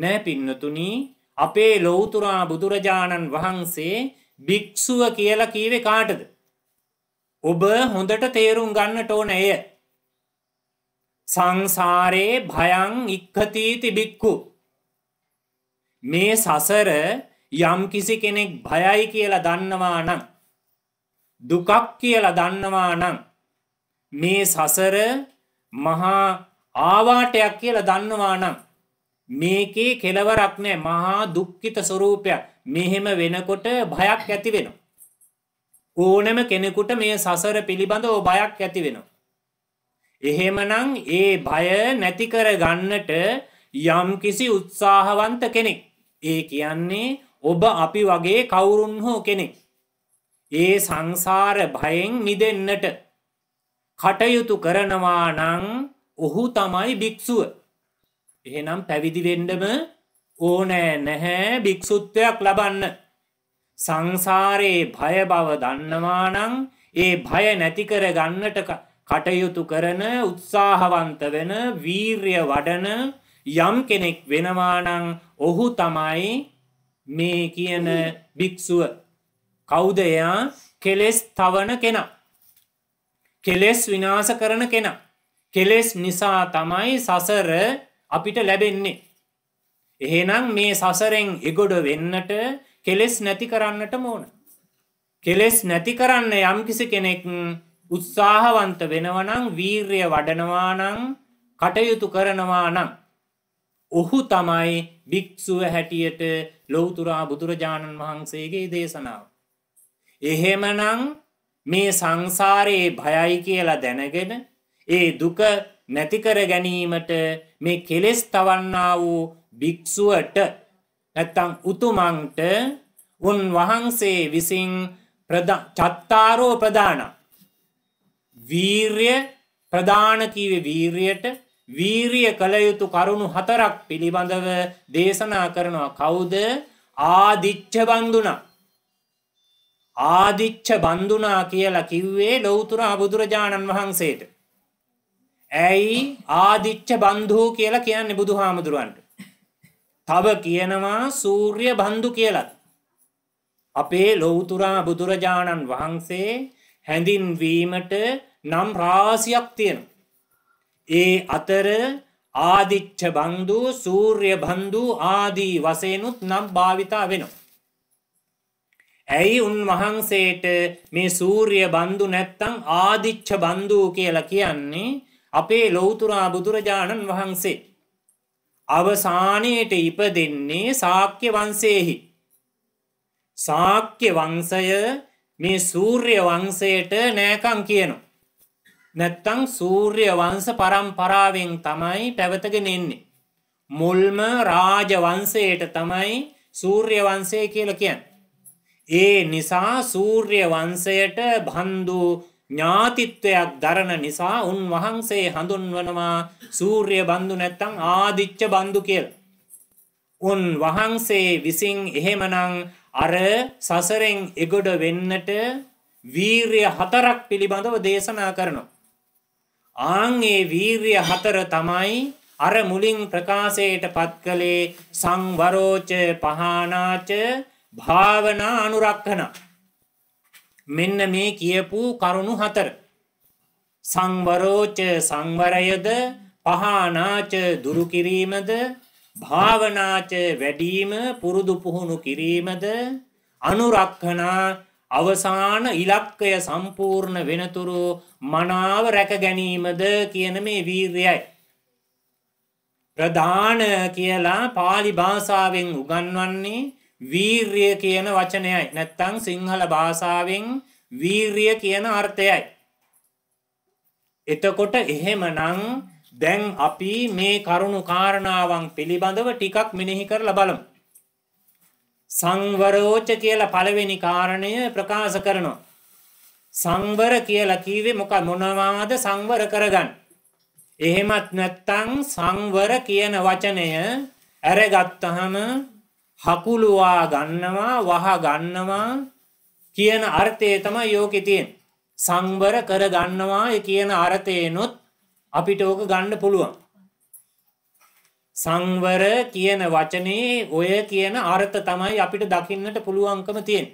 නෑ පින්නතුනී අපේ ලෝතුරා බුදුරජාණන් වහන්සේ භික්ෂුව කියලා කීවේ කාටද? ඔබ හොඳට තේරුම් ගන්නට ඕන එය. සංසාරේ භයං ඉක්ඛතීති භික්ඛු. මේ සසර යම් කිසි කෙනෙක් භයයි කියලා දන්නවා නම් දුකක් කියලා දන්නවා නම් මේ සසර මහා ආවාටයක් කියලා දන්නවා නම් මේකේ කෙලවරක් නැහැ මහා දුක්ඛිත ස්වરૂපයක් මෙහෙම වෙනකොට භයක් ඇති වෙනවා. ඕනම කෙනෙකුට මේ සසර පිළිබඳ ඕ බයක් ඇති වෙනවා. එහෙමනම් ඒ භය නැති කර ගන්නට යම් කිසි උත්සාහවන්ත කෙනෙක්. ඒ කියන්නේ ඔබ අපි වගේ කවුරුන් හෝ කෙනෙක්. ඒ සංසාර භයෙන් මිදෙන්නට කටයුතු කරනවා නං ඔහු තමයි භික්‍ෂුව. එහෙනම් පැවිදි වෙන්ඩම ඕනෑ නැහැ භික්‍ෂුත්වයක් ලබන්න සංසාරයේ භය බව දන්නවානං ඒ භය නැති කර ගන්නට කටයුතු කරන උත්සාහවන්ත වෙන වීර්ය වඩන යම් කෙනෙක් වෙනවානං ඔහු තමයි මේ කියන භික්‍ෂුව කෞදයා කෙලෙස් තවන කෙනා කෙලෙස් විනාස කරන කෙනා කෙලෙස් නිසා තමයි සසර අපිට ලැබෙන්නේ එහෙනම් මේ සසරෙන් එගොඩ වෙන්නට කෙලෙස් නැති කරන්නට ඕන. කෙලෙස් නැති කරන්න යම්කිසි කෙනෙක් උත්සාහවන්ත වෙනවනං වීර්ය වඩනවානං කටයුතු කරනවා නම්. ඔහු තමයි භික්‍ෂුව හැටියට ලොවතුරා බුදුරජාණන් වහන්සේගේ දේශනාව. එහෙමනං මේ සංසාරයේ භයයි කියලා දැනගෙන ඒ දුක නැතිකර ගැනීමට මේ කෙලෙස් තවන්නා වූ භික්ෂුවට නැත්තම් උතුමන්ට උන් වහන්සේ විසින් චත්තාරෝ ප්‍රධාන වීර්ය ප්‍රධාන කීවේ වීරයට වීරිය කළ යුතු කරුණු හතරක් පිළිබඳව දේශනා කරනවා කවුද ආදිච්ච බන්දුනා ආදිච්ච බන්දුනා කියලා කිව්වේ ලෞතුරා බුදුරජාණන් වහන්සේට. ඇයි ආදිච්ච බන්ධූ කියලා කියන්නේ බුදුහාමුදුරුවන්ට. තව කියනවා සූර්ය බන්දු කියලත්. අපේ ලොවතුරා බුදුරජාණන් වහන්සේ හැඳින්වීමට නම් රාසියක් තියෙන. ඒ අතර ආදිච්ච බන්දු සූර්ය බන්දු ආදී වසයනුත් නම් භාවිතා වෙනවා. ඇයි උන්වහන්සේට මේ සූර්ය බන්දු නැත්තං ආදිච්ච බන්දූ කියලා කියන්නේ අපේ ලොවතුරා බුදුරජාණන් වහන්සේ. අවසානයට ඉපදෙන්නේ සාක්‍ය වංසේහි. සාක්‍ය වංසය මේ සූර්ය වංසයට නෑකං කියනු. නැත්තං සූර්ය වංස පරම්පරාවෙන් තමයි පැවතගෙන එන්නේ. මුල්ම රාජ වංසයට තමයි සූර්ය වංසය කියල කියන්. ඒ නිසා සූර්ය වංසයට බන්ධූ ඥාතිත්වයක් දරන නිසා උන්වහන්සේ හඳුන්වනවා සූර්ය බන්දු නැත්තම් ආදිච්ච බන්දු කියලා. උන් වහන්සේ විසින් එහෙමනම් අර සසරෙන් එගොඩ වෙන්නට වීර්ය හතරක් පිළිබඳව දේශනා කරනවා. ආන් ඒ වීර්ය හතර තමයි අර මුලින් ප්‍රකාශයට පත් කළේ සංවරෝච පහනාච භාවනා අනුරක්ඛනා මෙන්න මේ කියපු කරුණු හතර. සංවරෝච සංවරයද පහනාච දුරුකිරීමද භාවනාච වැඩීම පුරුදු පුහුණු කිරීමද අනුරක්හනා අවසාන ඉලක්කය සම්පූර්ණ වෙනතුරු මනාව රැක ගැනීමද කියන මේ වීර්යයි. ප්‍රධාන කියලා පාලි භාෂාවෙන් උගන්වන්නේ වීර්ය කියන වචනයයි නැත්තං සිංහල භාෂාවෙන් වීර්ය කියන අර්ථයයි. එතකොට එහෙමනං දැන් අපි මේ කරුණු කාරණාවන් පිළිබඳව ටිකක් මිනිහි කරලා බලමු. සංවරෝච කියලා පළවෙනි කාරණය ප්‍රකාශ කරනවා. සංවර කියලා කිව්වේ මොකක් මොනවාද සංවර කරගන්න. එහෙමත් නැත්තං සංවර කියන වචනය ඇරගත්තහම හකුළුවා ගන්නවා වහ ගන්නවා කියන අර්ථය තමයි යෝකෙ තියෙන. සංවර කර ගන්නවා කියන අර්ථයනොත් අපිට ඕක ගන්න පුළුවන්. සංවර කියන වචනේ ඔය කියන අර්ථ තමයි අපිට දකින්නට පුළුවන්කම තියෙන.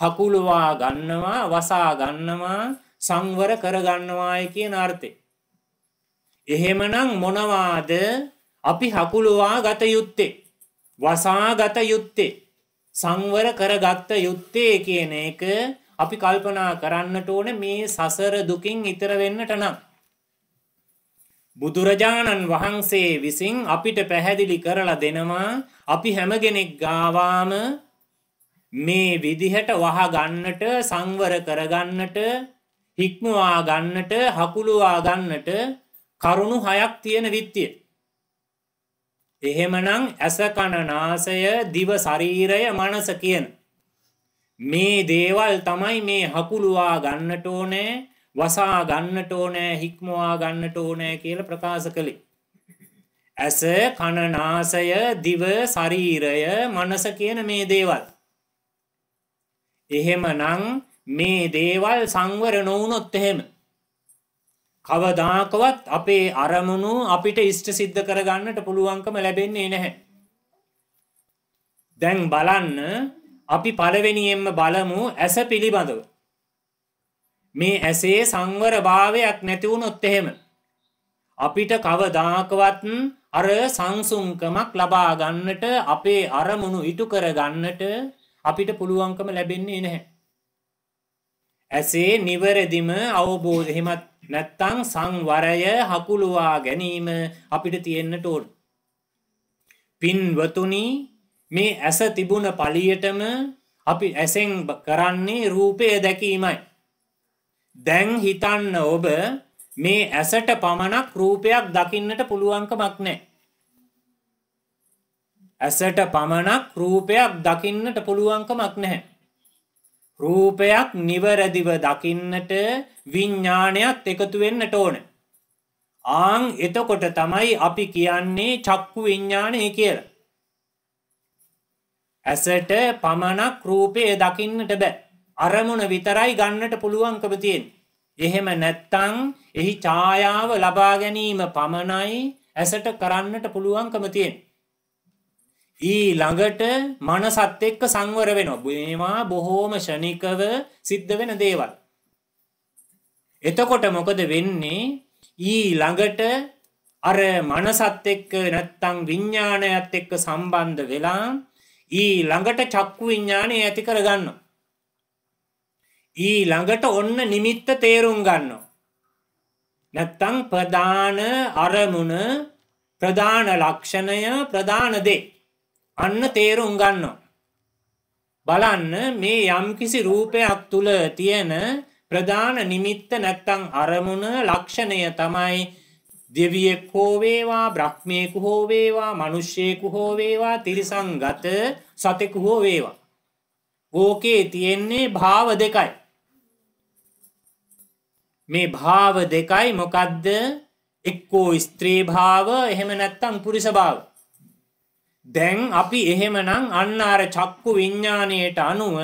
හකුළුවා ගන්නවා වසා ගන්නවා සංවර කරගන්නවාය කියන අර්ථය. එහෙමනම් මොනවාද අපි හකුළුවා ගත යුත්තේ. වසාගත යුත්තේ සංවර කරගත්ත යුත්තේ කියන එක අපි කල්පනා කරන්නට ඕන මේ සසර දුකින් ඉතර වෙන්නට නම්. බුදුරජාණන් වහන්සේ විසින් අපිට පැහැදිලි කරලා දෙනවා අපි හැමගෙනෙක් ගාවාම මේ විදිහට වහගන්නට සංවර කරගන්නට හික්මවා ගන්නට හකුළුවා ගන්නට කරුණු හයක් තියෙන විත්තිය. එහෙමනම් ඇස කන නාසය දිව ශරීරය මනස කියන මේ දේවල් තමයි මේ හකුළුවා ගන්නට ඕනේ වසා ගන්නට ඕනේ හික්මවා ගන්නට ඕනේ කියලා ප්‍රකාශ කළේ ඇස කන නාසය දිව ශරීරය මනස කියන මේ දේවල් එහෙමනම් මේ දේවල් සංවර නොවුනොත් එහෙම කවදාකවත් අපේ අරමුණු අපිට ඉෂ්ට සිද්ධ කරගන්නට පුළුවන්කම ලැබෙන්නේ නැහැ. දැන් බලන්න අපි පළවෙනියෙන්ම බලමු ඇස පිළිබඳව. මේ ඇසේ සංවර භාවයක් නැතිවුණොත් එහෙම. අපිට කවදාකවත් අර සංසුංකමක් ලබාගන්නට අපේ අරමුණු ඉටු කරගන්නට අපිට පුළුවන්කම ලැබෙන්නේ නැහැ. ඇසේ නිවරදිම අවබෝධ හෙමත් නැත්තං සංවරය හකුළුවා ගැනීම අපිට තියෙන්න්නට ඕන. පින්වතුනි මේ ඇස තිබුණ පලියටම අපි ඇසෙන් කරන්නේ රූපය දැකීමයි. දැන් හිතන්න ඔබ මේ ඇසට පමණක් රූපයක් දකින්නට පුළුවන්කමක් නෑ. ඇසට පමණක් රූපයක් දකින්නට පුළුවන්කමක් නැහැ. රූපයක් නිවැරදිව දකින්නට විඤ්ඥානයක් එකතු වෙන්නට ඕන. ආං එතකොට තමයි අපි කියන්නේ චක්කු විඤ්ඥානය කියල. ඇසට පමණක් රූපය දකින්නට බෑ. අරමුණ විතරයි ගන්නට පුළුවන්කම තියෙන්. එහෙම නැත්තං එහි ඡායාව ලබා ගැනීම පමණයි ඇසට කරන්නට පුළුවන්කම තියෙන්. ඊ ළඟට මනසත් එක්ක සංවර වෙන මේවා බොහෝම ෂණිකව සිද්ධ වෙන දේවල්. එතකොට මොකද වෙන්නේ ඊ ළඟට අර මනසත් එක්ක නැත්තං විඤ්ඥානයත් එක්ක සම්බන්ධ වෙලා ඊ ළඟට චක්කු විඤ්ඥානය ඇති කරගන්න. ඊ ළඟට ඔන්න නිමිත්ත තේරුම් ගන්න. නැත්තං ප්‍රධාන අරමුණ ප්‍රධාන ලක්ෂණය ප්‍රධාන දේ. අන්න තේරුම් ගන්න. බලන්න මේ යම්කිසි රූපයක් තුළ තියෙන ප්‍රධාන නිමිත්ත නැත්තං අරමුණ ලක්ෂණය තමයි දෙවියෙක් හෝවේවා බ්‍රහ්මයකු හෝවේවා මනුෂ්‍යයකු හෝවේවා තිරිසංගත සතෙකු හෝවේවා. ඕකේ තියෙන්නේ භාව දෙකයි. මේ භාව දෙකයි මොකදද එක්කෝ ස්ත්‍රී භාව එහෙම නැත්තං පුරිස භාව. දැන් අපි එහෙමනම් අන්න අර චක්කු විඤ්ඥානයට අනුව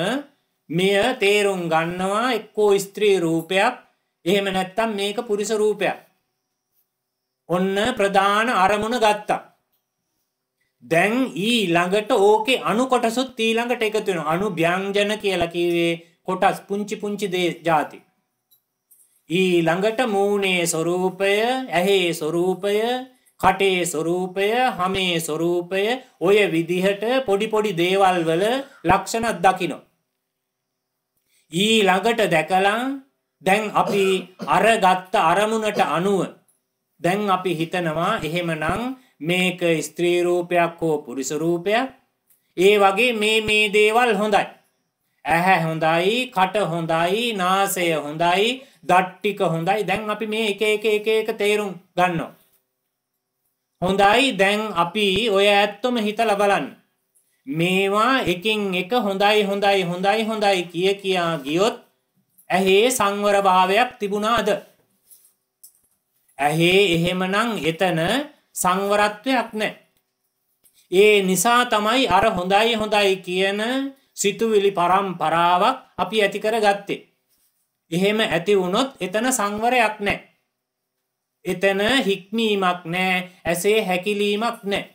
මෙය තේරුම් ගන්නවා එක්කෝ ස්ත්‍රී රූපයක් එහෙම නැත්තම් මේක පුරිස රූපයක්. ඔන්න ප්‍රධාන අරමුණ ගත්තා. දැන් ඊ ළඟට ඕකේ අනු කොටසුත් ඊළඟට එකතුවෙන අනු භ්‍යංජන කියලා කිවේ කොටස් පුංචි පුංචි දේ ජාති. ඊ ළඟට මූනේ ස්වරූපය ඇහේ ස්වරූපය කටේ ස්වරූපය, හමේ ස්වරූපය ඔය විදිහට පොඩි පොඩි දේවල් වල ලක්ෂණ දකින්න. ඊළඟට දැකලා දැන් අපි අරගත්ත අරමුණට අනුව දැන් අපි හිතනවා එහෙමනම් මේක ස්ත්‍රී රූපයක් හෝ පුරුෂ රූපයක්. ඒ වගේ මේ මේ දේවල් හොඳයි. ඇහැ හොඳයි කට හොඳයි නාසය හොඳයි දට්ටික හොඳයි දැන් අපි මේ එක එක එක එක තේරුම් ගන්නවා හොඳයි දැන් අපි ඔය ඇත්තම හිතලා බලන්න. මේවා එකින් එක හොඳයි හොඳයි හොඳයි හොඳයි කිය කියා ගියොත් ඇහි සංවරභාවයක් තිබුණාද? ඇහි එහෙමනම් එතන සංවරත්වයක් නැහැ. ඒ නිසා තමයි අර හොඳයි හොඳයි කියන සිතුවිලි පරම්පරාවක් අපි ඇති කරගත්තේ. එහෙම ඇති වුණොත් එතන සංවරයක් නැහැ. එතන හික්මීමක් නෑ ඇසේ හැකිලීමක් නෑ.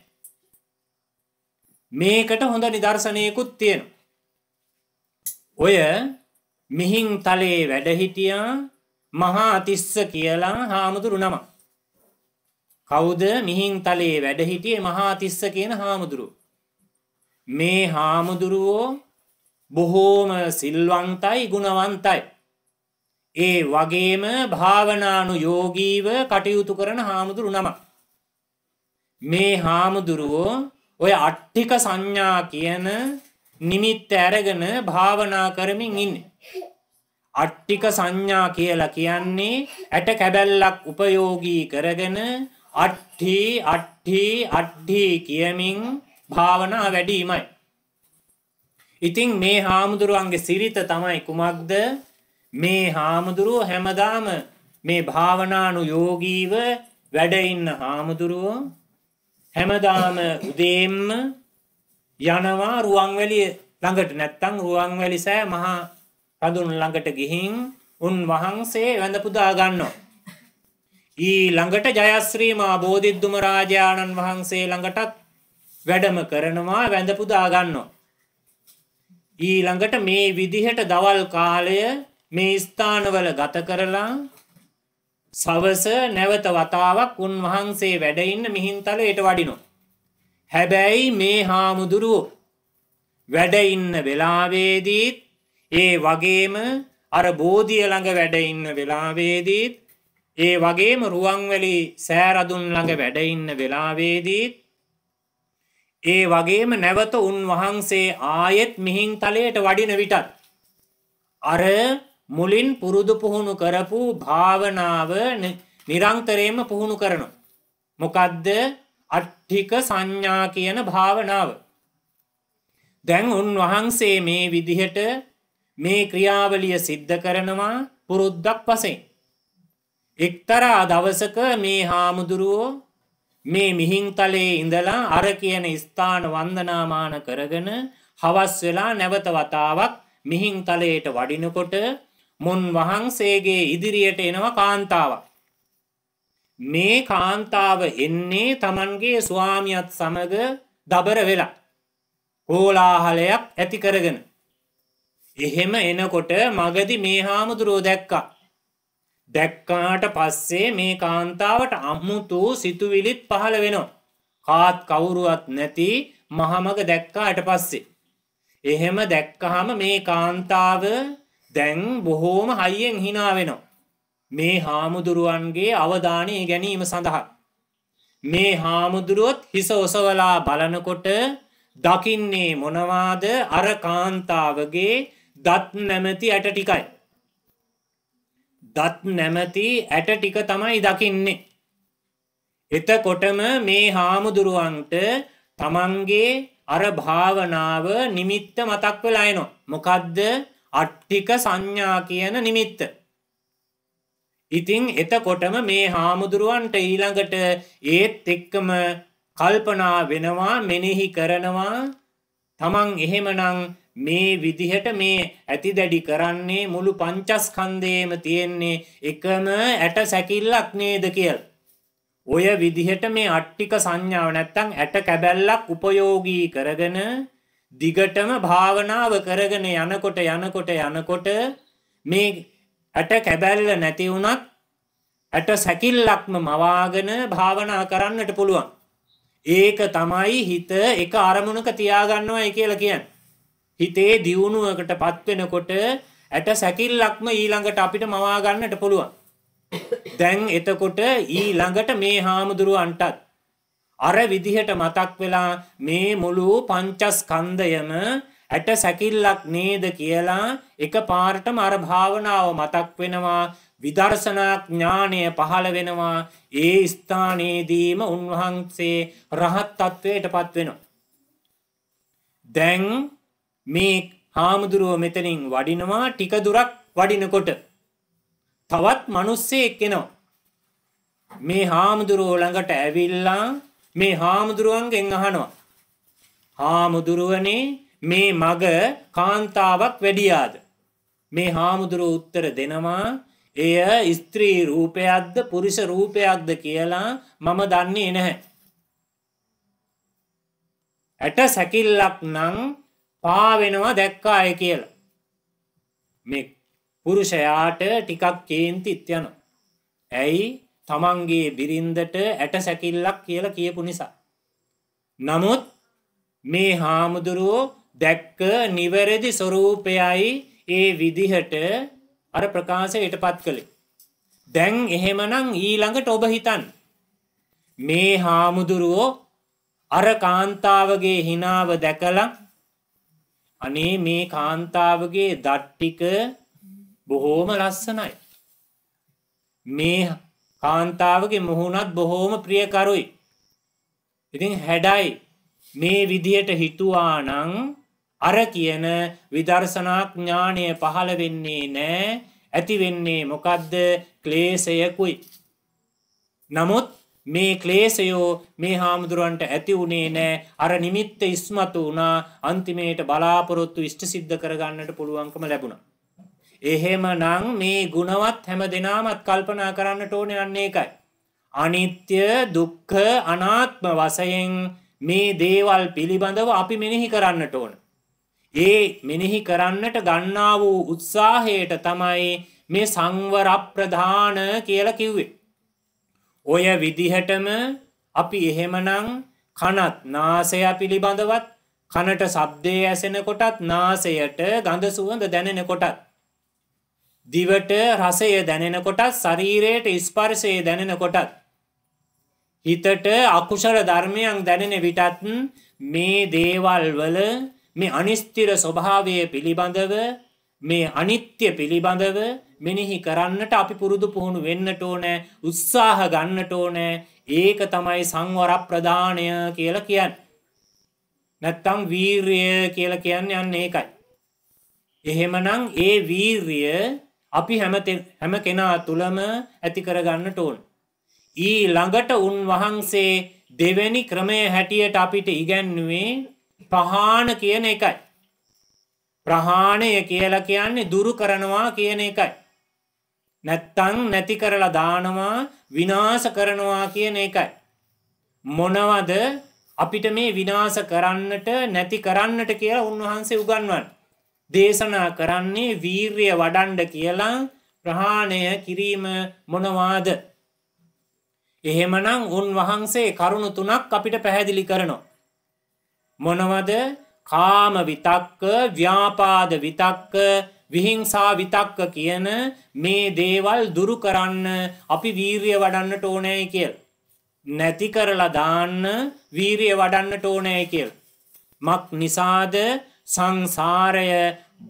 මේකට හොඳ නිදර්ශනයකුත් තියෙන. ඔය මිහින් තලේ වැඩහිටියා මහා අතිස්ස කියලා හාමුදුරු නම. කෞුද මිහින් තලේ වැඩහිටියේ මහා තිස්ස කියන හාමුදුරු. මේ හාමුදුරුවෝ බොහෝම සිල්වන්තයි ගුණවන්තයි. ඒ වගේම භාවනානු යෝගීව කටයුතු කරන හාමුදුරු නම. මේ හාමුදුරුවෝ ඔය අට්ටික සංඥා කියන නිමිත් ඇරගෙන භාවනා කරමින් ඉන්න. අට්ටික සංඥා කියලා කියන්නේ ඇට කැබැල්ලක් උපයෝගී කරගෙන අට්ටි අට්ටි අට්ටි කියමින් භාවනා වැඩීමයි. ඉතින් මේ හාමුදුරුවන්ගේ සිරිත තමයි කුමක්ද මේ හාමුදුරුව හැමදාම මේ භාවනානු යෝගීව වැඩඉන්න හාමුදුරුවෝ හැමදාම උදේම් යනවා රුවන්වැලිය ළඟට නැත්තං රුවන්වැලි සෑ මහා රඳුන් ළඟට ගිහින් උන් වහන්සේ වැඳ පුදා ගන්නවා. ඊ ළඟට ජයශ්‍රී මා බෝධිද්දුම රාජාණන් වහන්සේ ළඟටත් වැඩම කරනවා වැඳ පුදා ගන්නවා. ඊ ළඟට මේ විදිහට දවල් කාලය මේ ස්ථානවල ගත කරලා සවස නැවත වතාවක් උන්වහන්සේ වැඩ ඉන්න මිහින්තලයට වඩිනෝ. හැබැයි මේ හාමුදුරුවෝ වැඩ ඉන්න වෙලාවේදීත් ඒ වගේම අර බෝධිය ළඟ වැඩ ඉන්න වෙලාවේදීත් ඒ වගේම රුවන්වැලි සෑරදුන් ළඟ වැඩ ඉන්න වෙලාවේදීත් ඒ වගේම නැවත උන්වහන්සේ ආයෙත් මිහින්තලයට වඩින විටත් අර මුලින් පුරුදු පුහුණු කරපු භාවනාව නිරන්තරයෙන්ම පුහුණු කරනවා. මොකද්ද? අට්ඨික සංඥා කියන භාවනාව. දැන් උන්වහන්සේ මේ විදිහට මේ ක්‍රියාවලිය සිද්ධ කරනවා පුරුද්දක් වශයෙන්. එක්තරා දවසක මේ හාමුදුරුවෝ මේ මිහින්තලේ ඉඳලා අර කියන ස්ථාන වන්දනාමාන කරගෙන හවස් වෙලා නැවත වතාවක් මිහින්තලයට වඩිනකොට මුන් වහන්සේගේ ඉදිරියට එනවා කාන්තාවක්. මේ කාන්තාව එන්නේ තමන්ගේ ස්වාමියත් සමඟ දබර වෙලා. කෝලාහලයක් ඇති කරගෙන. එහෙම එනකොට මගදි මේ හාමුදුරුවෝ දැක්කා. දැක්කාට පස්සේ මේ කාන්තාවට අම්මුතු සිතුවිලිත් පහළ වෙනවා. කාත් කවුරුවත් නැති මහමග දැක්කාට පස්සේ. එහෙම දැක්කහම මේ කාන්තාව දැන් බොහෝම හයියෙන් හිනා වෙනවා. මේ හාමුදුරුවන්ගේ අවධානය ගැනීම සඳහා. මේ හාමුදුරුවොත් හිස ඔසවලා බලනකොට දකින්නේ මොනවාද අර කාන්තාවගේ දත් නැමැති ඇට ටිකයි. දත් නැමැති ඇට ටික තමයි දකින්නේ. එතකොටම මේ හාමුදුරුවන්ට තමන්ගේ අර භාවනාව නිමිත්ත මතක් වෙලා එනවා. මොකද්ද අට්ටික සංඥා කියන නිමිත්ත. ඉතිං එතකොටම මේ හාමුදුරුවන්ට ඊළඟට ඒත් එක්කම කල්පනා වෙනවා මෙනෙහි කරනවා තමන් එහෙමනං මේ විදිහට මේ ඇති දැඩි කරන්නේ මුළු පංචස්කන්දේම තියෙන්නේ එකම ඇට සැකිල්ලක් නේද කියල්. ඔය විදිහට මේ අට්ටික සංඥාව නැත්තං ඇට කැබැල්ලක් උපයෝගී කරගෙන දිගටම භාවනාව කරගෙන යනකොට යනකොට යනකොට මේ ඇට කැබැල්ල නැති වුණත් ඇට සැකිල්ලක්ම මවාගෙන භාවනා කරන්නට පුළුවන්. ඒක තමයි හිත එක අරමුණක තියාගන්නවයි කියලා කියන්නේ. හිතේ දියුණුවකට පත්වෙනකොට ඇට සැකිල්ලක්ම ඊළඟට අපිට මවා ගන්නට පුළුවන්. දැන් එතකොට ඊළඟට මේ හාමුදුරුවන්ටත් අර විදිහට මතක් වෙලා මේ මුළු පංචස්කන්ධයම ඇට සැකිල්ලක් නේද කියලා එක පාරටම අර භාවනාව මතක් වෙනවා විදර්ශනා ඥාණය පහළ වෙනවා ඒ ස්ථානයේදීම උන්වහන්සේ රහත් තත්වයටපත් වෙනවා දැන් මේ හාමුදුරුව මෙතනින් වඩිනවා ටික දුරක් වඩිනකොට තවත් මිනිස්සෙක් එනවා මේ හාමුදුරුව ළඟට ඇවිල්ලා මේ හාමුදුරුවන්ගෙන් අහනවා. හාමුදුරුවනේ මේ මග කාන්තාවක් වැඩියාද. මේ හාමුදුරුව උත්තර දෙනවා එය ස්ත්‍රී රූපයක්ද පුරිස රූපයක්ද කියලා මම දන්නේ නැහැ. ඇට සැකිල්ලක් නං පාවෙනවා දැක්කාය කියලා. මේ පුරුෂයාට ටිකක් කේන්තිත් යනවා. ඇයි තමන්ගේ බිරින්දට ඇට සැකිල්ලක් කියලා කියපු නිසා. නමුත් මේ හාමුදුරුවෝ දැක්ක නිවැරදි ස්වරූපයයි ඒ විදිහට අර ප්‍රකාශයට පත් කළේ. දැන් එහෙමනම් ඊළඟට ඔබ හිතන්. මේ හාමුදුරුවෝ අර කාන්තාවගේ හිනාව දැකලා අනේ මේ කාන්තාවගේ දට්ටික බොහෝම ලස්සනයි. මේ කාන්තාවගේ මුහුණත් බොහෝම ප්‍රියකරුයි. ඉතින් හැඩයි මේ විදියට හිතුවානං අර කියන විදර්ශනාඥානය පහළ වෙන්නේ නෑ ඇතිවෙන්නේ මොකදද ක්ලේසයකුයි. නමුත් මේ ක්ලේසයෝ මේ හාමුදුරුවන්ට ඇති වුණේ නෑ අර නිමිත්ත ඉස්මතු වනා අන්තිමේට බලාපොරොත්තු ෂ්ට සිද්ධ කරගන්නට පුළුවන්කම ලැබුණා. එහෙමනම් මේ ගුණවත් හැම දෙනාමත් කල්පනා කරන්නට ඕන යන්නේ එකයි. අනිත්‍ය දුක්ඛ අනාත්ම වශයෙන් මේ දේවල් පිළිබඳව අපි මෙනෙහි කරන්නට ඕන. ඒ මෙනෙහි කරන්නට ගන්නා වූ උත්සාහයට තමයි මේ සංවර ප්‍රධාන කියලා කිව්වේ. ඔය විදිහටම අපි එහෙමනම් කනත් නාසය පිළිබඳවත් කනට ශබ්දයේ ඇසෙනකොටත් නාසයට ගඳ සුවඳ දැනෙනකොටත් දිවට රසය දැනෙනකොටත් ශරීරයට ස්පර්ශය දැනෙනකොටත් හිතට අකුසල ධර්මයන් දැනෙන විටත් මේ දේවල් වල මේ අනිස්තිර ස්වභාවය පිළිබඳව මේ අනිත්‍ය පිළිබඳව මෙනෙහි කරන්නට අපි පුරුදු පුහුණු වෙන්නට ඕනෑ උත්සාහ ගන්නට ඕනෑ ඒක තමයි සංවර ප්‍රධානය කියලා කියන්න. නැත්තම් වීර්ය කියලා කියන්න යන්න ඒකයි. එහෙමනම් ඒ වීර්ය අපි හැම හැම කෙනා තුළම ඇති කරගන්නට ඕන. ඊ ළඟට උන්වහන්සේ දෙවැනි ක්‍රමය හැටියට අපිට ඉගැන්නුවේ ප්‍රහාණ කියන එකයි. ප්‍රහාණය කියලා කියන්නේ දුරු කරනවා කියන එකයි. නැත්තං නැති කරලා දානවා විනාශ කරනවා කියන එකයි. මොනවද අපිට මේ විනාශ කරන්නට නැති කරන්නට කියලා උන්වහන්සේ උගන්වන්නේ. දේශනා කරන්නේ වීර්ය වඩන්ඩ කියලා ප්‍රහාණය කිරීම මොනවාද. එහෙමනම් උන්වහන්සේ කරුණු තුනක් අපිට පැහැදිලි කරනවා. මොනවද කාම විතක්ක ව්‍යාපාද විතක්ක විහිංසා විතක්ක කියන මේ දේවල් දුරු කරන්න අපි වීර්ය වඩන්නට ඕනෑ කියල්. නැති කරලා දාන්න වීරිය වඩන්නට ඕනෑ කියල්. මක් නිසාද සංසාරය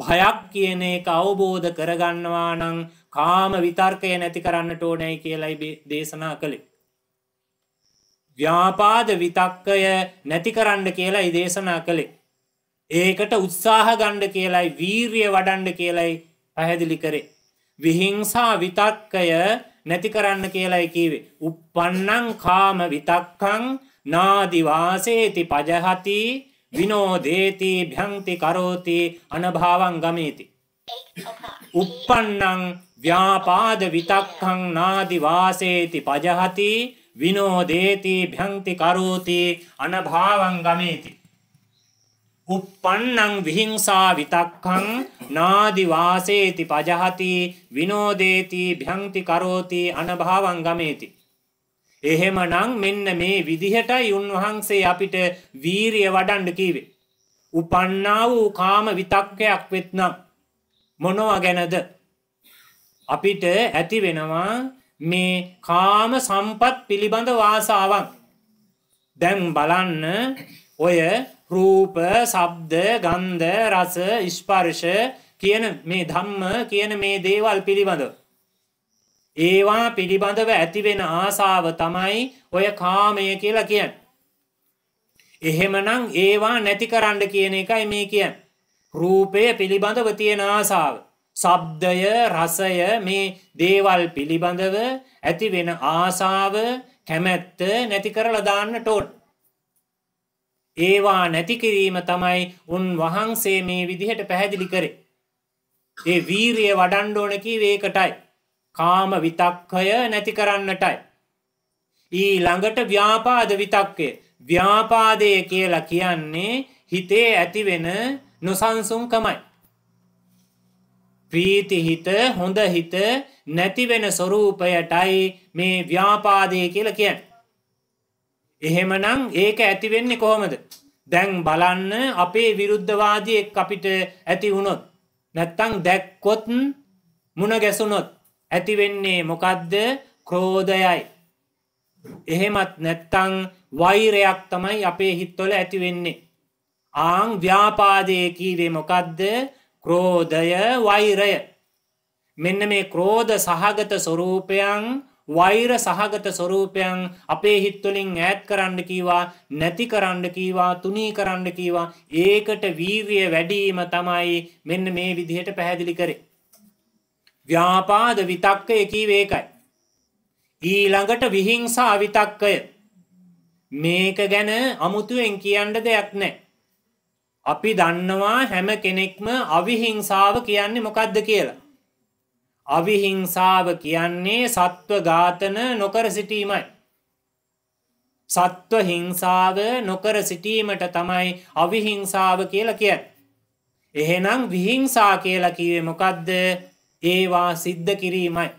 භයක් කියන එක අවබෝධ කරගන්නවා නං කාම විතර්කය නැති කරන්නට ඕනැයි කියලයි දේශනා කළේ. ව්‍යාපාද විතක්කය නැති කරන්න කියලයි දේශනා කළේ. ඒකට උත්සාහ ගණ්ඩ කියලයි වීරිය වඩන්ඩ කියලයි පැහැදිලි කරේ. විහිංසා විතක්කය නැති කරන්න කියලයි කීවේ. උපපන්නං කාම විතක්කං නාදිවාසේති පජහතිී විනෝදේති භ්‍යන්ති කරෝති අනභාවං ගමේති uppannam ව්‍යාපාද විතක්ඛං නාදි වාසේති පජහති විනෝදේති භ්‍යන්ති කරෝති අනභාවං ගමේති uppannam vihinsa vitakkhang nādi vāseeti pajahati vinodeti bhyanti karoti anabhavam gameti එහෙමනම් මෙන්න මේ විදිහටයි උන්වහන්සේ අපිට වීරිය වඩන්න කීවේ. උපන්නා වූ කාම විතක්කයක් වෙත්නම් මොනවා ගැනද අපිට ඇති වෙනවා මේ කාම සම්පත් පිළිබඳ වාසාවන් දැන් බලන්න ඔය රූප, ශබ්ද, ගන්ධ, රස, ස්පර්ශ කියන මේ ධම්ම කියන මේ දේවල් පිළිබඳව ඒවා පිළිබඳව ඇතිවෙන ආසාව තමයි ඔය කාමය කියලා කියන්. එහෙමනම් ඒවා නැති කරන්න කියන එකයි මේ කියන්. රූපය පිළිබඳව තියෙන ආසාාව. සබ්දය රසය මේ දේවල් පිළිබඳව ඇතිවෙන ආසාව කැමැත්ත නැති කරලා දාන්න ටෝට්. ඒවා නැතිකිරීම තමයි උන් වහන්සේ මේ විදිහට පැහැදිලි කරේ. ඒ වීරය වඩන්ඩෝනකි වේකටයි. කාම විතක්කය නැති කරන්නටයි. ඊළඟට ව්‍යාපාද විතක්කය ව්‍යාපාදය කියලා කියන්නේ හිතේ ඇතිවෙන නොසන්සුන්කමයි. ප්‍රීතිහිත හොඳ හිත නැතිවෙන ස්වරූපයටයි මේ ව්‍යාපාදය කියල කියන්න. එහෙමනම් ඒක ඇතිවෙන්නේ කොහොමද. දැන් බලන්න අපේ විරුද්ධවාදියෙක් අපිට ඇති වුණොත්. නැත්තං දැක්කොත් මුණ ගැසුනොත් ඇති වෙන්නේ මොකද්ද? ක්‍රෝධයයි. එහෙමත් නැත්තම් වෛරයක් තමයි අපේ හිත්වල ඇති වෙන්නේ. ආං ව්‍යාපාදයේ කීවේ මොකද්ද? ක්‍රෝධය වෛරය. මෙන්න මේ ක්‍රෝධ සහගත ස්වરૂපයන් වෛර සහගත ස්වરૂපයන් අපේ හිත්වලින් ඈත් කරන්න කීවා නැති කරන්න කීවා තුනී කරන්න කීවා ඒකට වීර්ය වැඩි තමයි මෙන්න මේ විදිහට පැහැදිලි කරේ ව්‍යාපාද විතක්කය කීව ඒකයි. ඊළඟට විහිංසා විතක්කය මේක ගැන අමුතුවෙන් කියන්න දෙයක් නෑ. අපි දන්නවා හැම කෙනෙක්ම අවිහිංසාව කියන්නේ මොකක්ද කියලා. අවිහිංසාව කියන්නේ සත්ව ඝාතන නොකර සිටීමයි. සත්ව හිංසාව නොකර සිටීමට තමයි අවිහිංසාව කියලා කියන්නේ. එහෙනම් විහිංසා කියලා කිව්වේ මොකද්ද? ඒවා සිද්ධ කිරීමයි.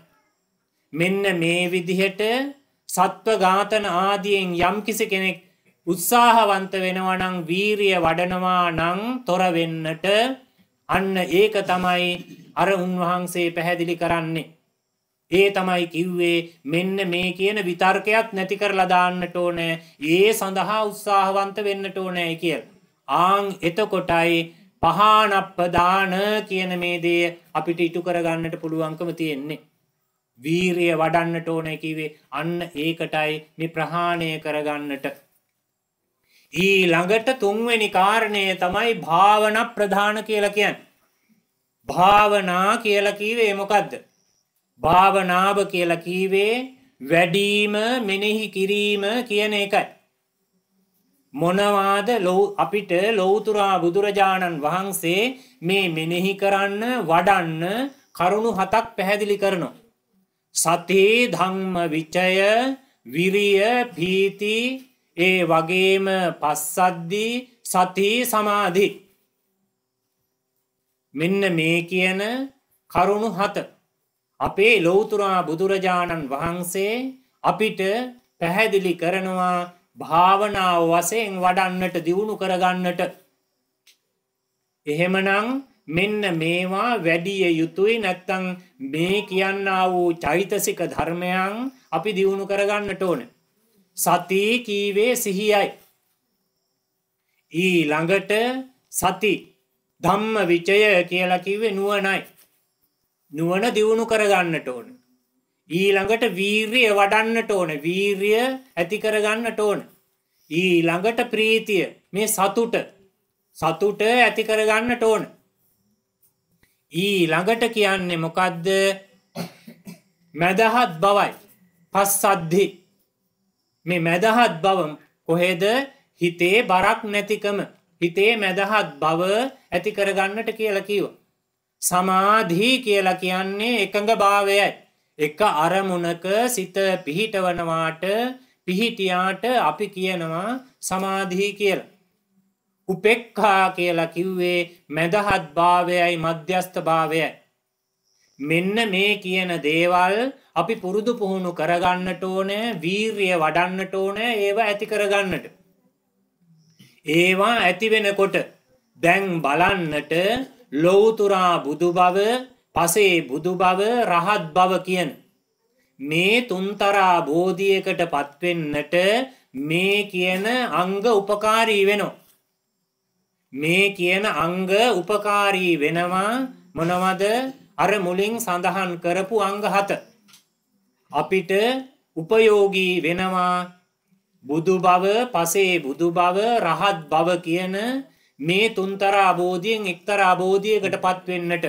මෙන්න මේ විදිහට සත්ව ඝාතන ආදියෙන් යම්කිසි කෙනෙක් උත්සාහවන්ත වෙනවා නම් වීරිය වඩනවා නම් තොර වෙන්නට අන්න ඒක තමයි අර උන්වහන්සේ පැහැදිලි කරන්නේ. ඒ තමයි කිව්වේ මෙන්න මේ කියන විතර්කයක් නැති කරලා දාන්නට ඕනේ. ඒ සඳහා උත්සාහවන්ත වෙන්නට ඕනේ කියලා. ආන් එතකොටයි පහනප්පදාන කියන මේ දේ අපිට ඉටු කරගන්නට පුළුවන්කම තියෙන්නේ. වීරිය වඩන්නට ඕන කිවේ අන්න ඒකටයි මේ ප්‍රහාණය කරගන්නට. ඊළඟට තුන්වෙනි කාරණය තමයි භාවනා ප්‍රධාන කියලා කියන්නේ. භාවනා කියලා කිව්වේ මොකද්ද? භාවනාව කියලා කිව්වේ වැඩිම මෙනෙහි කිරීම කියන එකයි. මොනවාද අපිට ලෞතුරා බුදුරජාණන් වහන්සේ මේ මෙනෙහි කරන්න වඩන්න කරුණු හතක් පැහැදිලි කරනවා. සති ධම්ම විචය විරිය පීති ඒ වගේම පස්සද්දි සති සමාධි මෙන්න මේ කියන කරුණු හත අපේ ලෞතුරා බුදුරජාණන් වහන්සේ අපිට පැහැදිලි කරනවා භාවනාව වශයෙන් වඩන්නට දියුණු කරගන්නට එහෙමනම් මෙන්න මේවා වැඩිය යුතුයි නැත්තම් මේ කියන්නා වූ චෛතසික ධර්මයන් අපි දියුණු කරගන්නට ඕන සති කීවේ සිහියයි ඊළඟට සති ධම්ම විචය කියලා කිව්වේ නුවණයි නුවණ දියුණු කරගන්නට ඕන ඊළඟට වීරිය වඩන්නට ඕන වීරිය ඇති කරගන්නට ඕන ඊළඟට ප්‍රීතිය මේ සතුට සතුට ඇති කරගන්නට ඕන ඊළඟට කියන්නේ මොකද්ද මැදහත් බවයි පස්සද්ධි මේ මැදහත් බව කොහෙද හිතේ බරක් නැතිකම හිතේ මැදහත් බව ඇති කරගන්නට කියලා කිව්වා. සමාධී කියලා කියන්නේ එකඟ භාවයයි. එක අරමුණක සිත පිහිටවනවාට පිහිටියාට අපි කියනවා සමාධී කියලා. උපෙක්හා කියලා කිව්වේ මැදහත් භාවයයි මධ්‍යස්ථ භාවයයි. මෙන්න මේ කියන දේවල් අපි පුරුදු පුහුණු කරගන්නට ඕන වීර්ය වඩන්නට ඕන ඒවා ඇති කරගන්නට. ඒවා ඇතිවෙනකොට දැන් බලන්නට ලොවතුරා බුදු බව පසේ බුදු බව රහත් බව කියන මේ තුන්තරා බෝධියකට පත්වෙන්නට මේ කියන අංග උපකාරී වෙනවා. මේ කියන අංග උපකාරී වෙනවා මොනවද අර මුලින් සඳහන් කරපු අංග හත. අපිට උපයෝගී වෙනවා බුදු බව පසේ බුදු බව රහත් බව කියන මේ තුන්තර අබෝධියෙන් එක්තර අබෝධියකට පත්වෙන්නට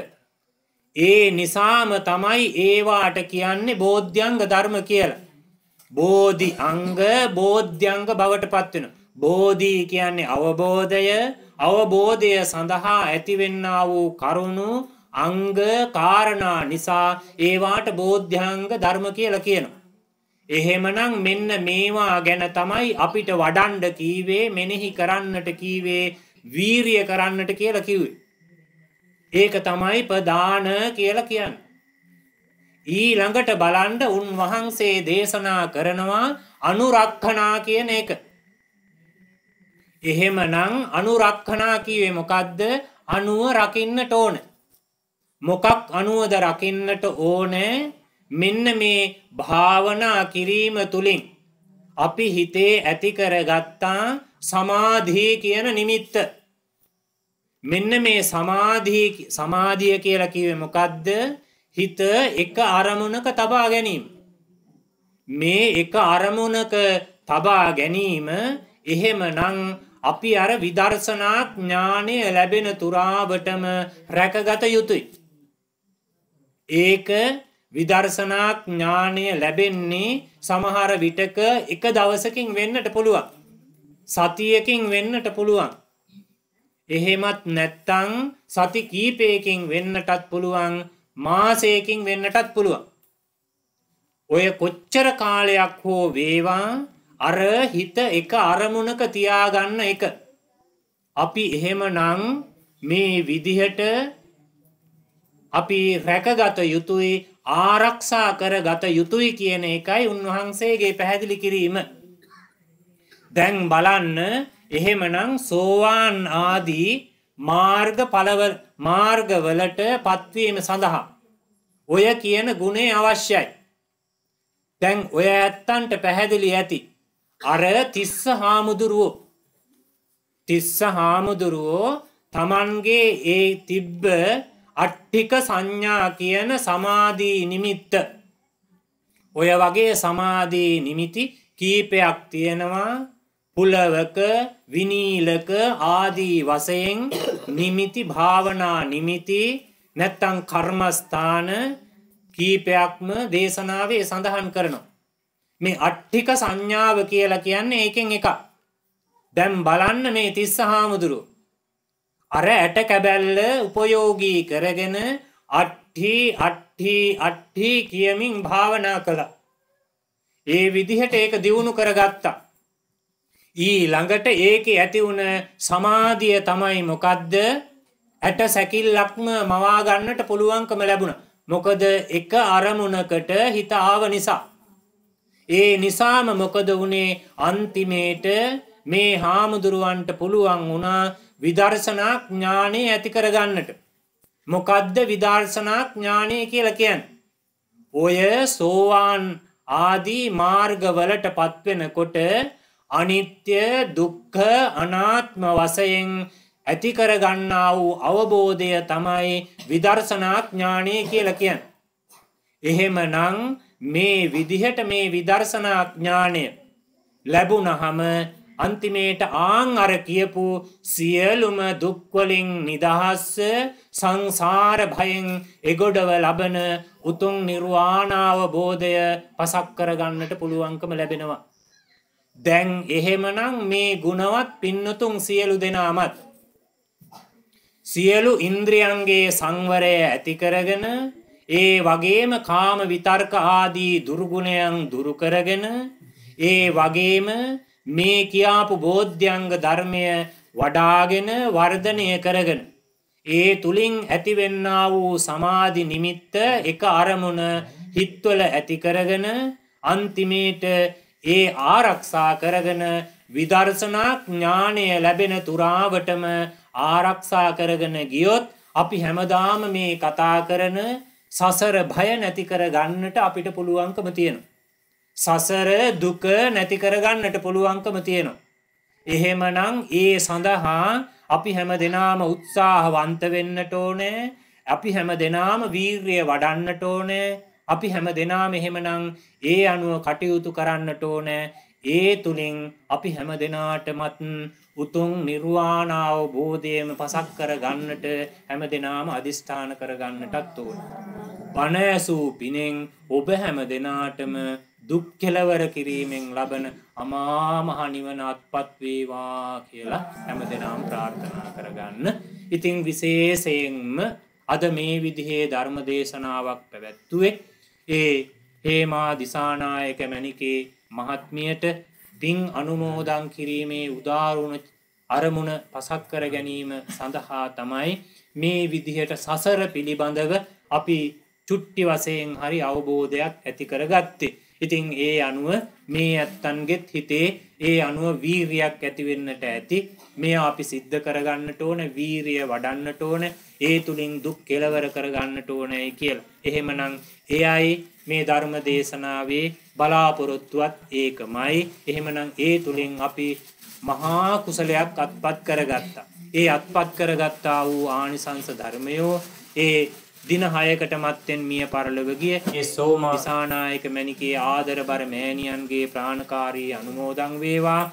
ඒ නිසාම තමයි ඒවාට කියන්නේ බෝධ්‍යංග ධර්ම කියලා. බෝධි අංග බෝධ්‍යංග බවට පත්වෙන. බෝධී කියන්නේ අවබෝධය අවබෝධය සඳහා ඇතිවෙන්නා වූ කරුණු අංග කාරණා නිසා ඒවාට බෝධ්‍යංග ධර්ම කියලා කියනවා. එහෙමනම් මෙන්න මේවා ගැන තමයි අපිට වඩන්ඩ කීවේ මෙනෙහි කරන්නට කීවේ වීරිය කරන්නට කියලා කිව්වේ. ඒක තමයි ප්‍රදාන කියලා කියන්නේ. ඊළඟට බලන්න උන්වහන්සේ දේශනා කරනවා අනුරක්ඛනා කියන එක. එහෙමනම් අනුරක්ඛනා කියවේ මොකද්ද? අනුව රකින්නට ඕන. මොකක් අනුවද රකින්නට ඕනේ? මෙන්න මේ භාවනා කිරීම තුලින් අපි හිතේ ඇති කරගත්තා සමාධිය කියන නිමිත්ත මෙන්න මේ සමාධී සමාධිය කියලා කිවේ මොකද්ද හිත එක අරමුණක තබා ගැනීම. මේ එක අරමුණක තබා ගැනීම එහෙමනම් අපි අර විදර්ශනා ඥානය ලැබෙන තුරාවටම රැකගත යුතුයි. ඒක විදර්ශනා ඥානය ලැබෙන්නේ සමහර විටක එක දවසකින් වෙන්නට පුළුවන්. සතියකින් වෙන්නට පුළුවන්. එහෙමත් නැත්තං සති කීපයකින් වෙන්නටත් පුළුවන් මාසයකින් වෙන්නටත් පුළුවන්. ඔය කොච්චර කාලයක් හෝ වේවා අර හිත එක අරමුණක තියාගන්න එක. අපි එහෙමනම් මේ විදිහට අපි රැකගත යුතුයි ආරක්ෂා කරගත යුතුයි කියන එකයි උන්වහන්සේගේ පැහැදිලි කිරීම. දැන් බලන්න එහෙමනම් සෝවාන් ආදී මාර්ග පළවල මාර්ගවලට පත්වීම සඳහා ඔය කියන ගුණේ අවශ්‍යයි. දැන් ඔය ඇත්තන්ට පැහැදිලි ඇති. අර තිස්ස හාමුදුරුවෝ තිස්ස හාමුදුරුවෝ තමන්ගේ ඒ තිබ්බ අට්ටික සංඥා කියන සමාධී නිමිත්ත ඔය වගේ සමාධී නිමිති කීපයක් තියෙනවා පුලවක විනීලක ආදී වසයෙන් නිමිති භාවනා නිමිති නැත්තං කර්මස්ථාන කීපයක්ම දේශනාවේ සඳහන් කරනවා. මේ අට්ටික සංඥාව කියලා කියන්නේ ඒකෙන් එක. දැම් බලන්න මේ තිස්ස හාමුදුරු. අර ඇට කැබැල්ල උපයෝගී කරගෙන අට්ටි අට්ටි අට්ටි කියමින් භාවනා කළ. ඒ විදිහට ඒක දියුණු කරගත්තා. ඊළඟට ඒකේ ඇති වුණ සමාධිය තමයි මොකද්ද ඇට සැකිල්ලක්ම මවා ගන්නට පුළුවන්කම ලැබුණ. මොකද එක අරමුණකට හිත ආව නිසා. ඒ නිසාම මොකද වුණේ අන්තිමේට මේ හාමුදුරුවන්ට පුළුවන් වුණා විදර්ශනා ඥානය ඇති කරගන්නට. මොකද්ද විදර්ශනා ඥානය කියලා කියන්නේ? ඔය සෝවාන් ආදී මාර්ගවලට පත්වෙනකොට අනිත්‍ය දුක්ඛ අනාත්ම වශයෙන් ඇති කර ගන්නා වූ අවබෝධය තමයි විදර්ශනා ඥානය කියලා කියන්නේ. එහෙමනම් මේ විදිහට මේ විදර්ශනා ඥානය ලැබුණහම අන්තිමේට ආන් අර කියපු සියලුම දුක්වලින් නිදහස් සංසාර භයෙන් එගොඩව ලබන උතුම් නිර්වාණාවබෝධය පසක් කරගන්නට පුළුවන්කම ලැබෙනවා. දැන් එහෙමනම් මේ ගුණවත් පින්නතුන් සියලු දෙනාමත් සියලු ඉන්ද්‍රියන්ගේ සංවරය ඇති කරගෙන ඒ වගේම කාම විතර්ක ආදී දුර්ගුණයන් දුරු කරගෙන ඒ වගේම මේ කියාපු බෝධ්‍යංග ධර්මය වඩාගෙන වර්ධනය කරගෙන ඒ තුලින් ඇතිවෙන්නා වූ සමාධි නිමිත්ත එක අරමුණ හිත්වල ඇති කරගෙන අන්තිමේට ඒ ආරක්ෂා කරගෙන විදර්ශනා ඥානය ලැබෙන තුරාවටම ආරක්ෂා කරගෙන ගියොත් අපි හැමදාම මේ කතා කරන සසර භය නැති කර ගන්නට අපිට පුළුවන්කම තියෙනවා. සසර දුක නැති කර ගන්නට පුළුවන්කම තියෙනවා. එහෙමනම් ඒ සඳහා අපි හැම දෙනාම උත්සාහවන්ත වෙන්නට ඕනේ. අපි හැම දෙනාම වීර්ය වඩන්නට ඕනේ. අපි හැම දෙනාම එහෙමනම් ඒ අනුව කටයුතු කරන්නට ඕනෑ ඒ තුළින් අපි හැම දෙනාටමත් උතුම් නිර්වාණාව බෝධයම පසක් කර ගන්නට හැම දෙනාම අධිෂ්ඨාන කරගන්නටත් ඕන. බණ ඇසූ පිනෙන් ඔබ හැම දෙනාටම දුක් කෙලවර කිරීමෙන් ලබන අමාමහ නිවන අත්පත් වේවා කියලා හැම දෙනාම ප්‍රාර්ථනා කරගන්න. ඉතින් විශේෂයෙන්ම අද මේ විදිහේ ධර්ම දේශනාවක් පැවැත්තුවේ ඒ හේමා දිසානායක මැණිකේ මහත්මියට පින් අනුමෝදන් කිරීමේ උදාරුණ අරමුණ පසක් කර ගැනීම සඳහා තමයි මේ විදිහට සසර පිළිබඳව අපි චුට්ටි වශයෙන් හරි අවබෝධයක් ඇති කරගත්තේ. ඉතින් ඒ අනුව මේ ඇත්තන්ගෙත් හිතේ ඒ අනුව වීරියක් ඇතිවෙන්නට ඇති මේ අපි සිද්ධ කරගන්නට ඕන වීරිය වඩන්නට ඕන ඒ තුළින් දුක් කෙලවර කරගන්නට ඕනයි කියල්. එහෙමනං එයයි මේ ධර්ම දේශනාවේ බලාපොරොත්තුවත් ඒකමයි එහෙමනම් ඒ තුළින් අපි මහා කුසලයක් අත්පත් කරගත්තා. ඒ අත්පත් කරගත්තා වූ ආනිසංස ධර්මයෝ ඒ දින හයකට මත්තෙන් මිය පරලොව ගිය ඒ සෝමා විසානායක මැණිකේ ආදර බර මෑණියන්ගේ ප්‍රාණකාරී අනුමෝදන් වේවා.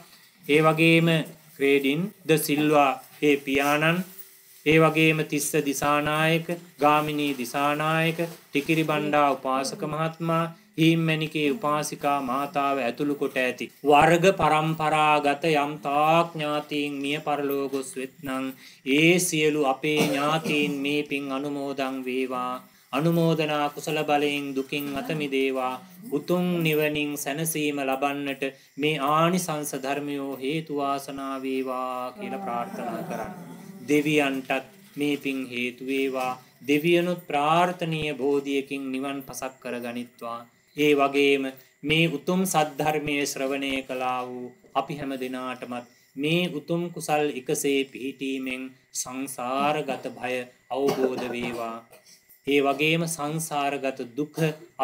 ඒ වගේම ක්‍රේඩින් ද සිල්වා ඒ පියාණන් ඒ වගේම තිස්ස දිසානායක, ගාමිණී දිසානායක, ටිකිරි බණ්ඩා උපාසක මහත්මයා, හීම්මැණිකේ උපාසිකා මාතාව ඇතුළු කොට ඇති වර්ග પરම්පරාගත යම් තාක් ඥාතීන් මිය පරලෝ ගොස් වෙත්නම් ඒ සියලු අපේ ඥාතීන් මේ පින් අනුමෝදන් වේවා අනුමෝදනා කුසල බලයෙන් දුකින් අත මිදේවා උතුම් නිවනින් සැනසීම ලබන්නට මේ ආනිසංස ධර්මයෝ හේතු වාසනා වේවා කියලා ප්‍රාර්ථනා කරන්නේ දෙවියන්ටත් මේ පින් හේතුවේවා දෙවියනුත් ප්‍රාර්ථනීය බෝධියකින් නිවන් පසක් කර ගනිත්වා. ඒ වගේම මේ උතුම් සද්ධර්මය ශ්‍රවණය කලා වූ අපි හැම දෙනාටමත් මේ උතුම් කුසල් එකසේ පිහිටීමෙන් සංසාරගත භය අවබෝධ වේවා. ඒ වගේම සංසාරගත දුක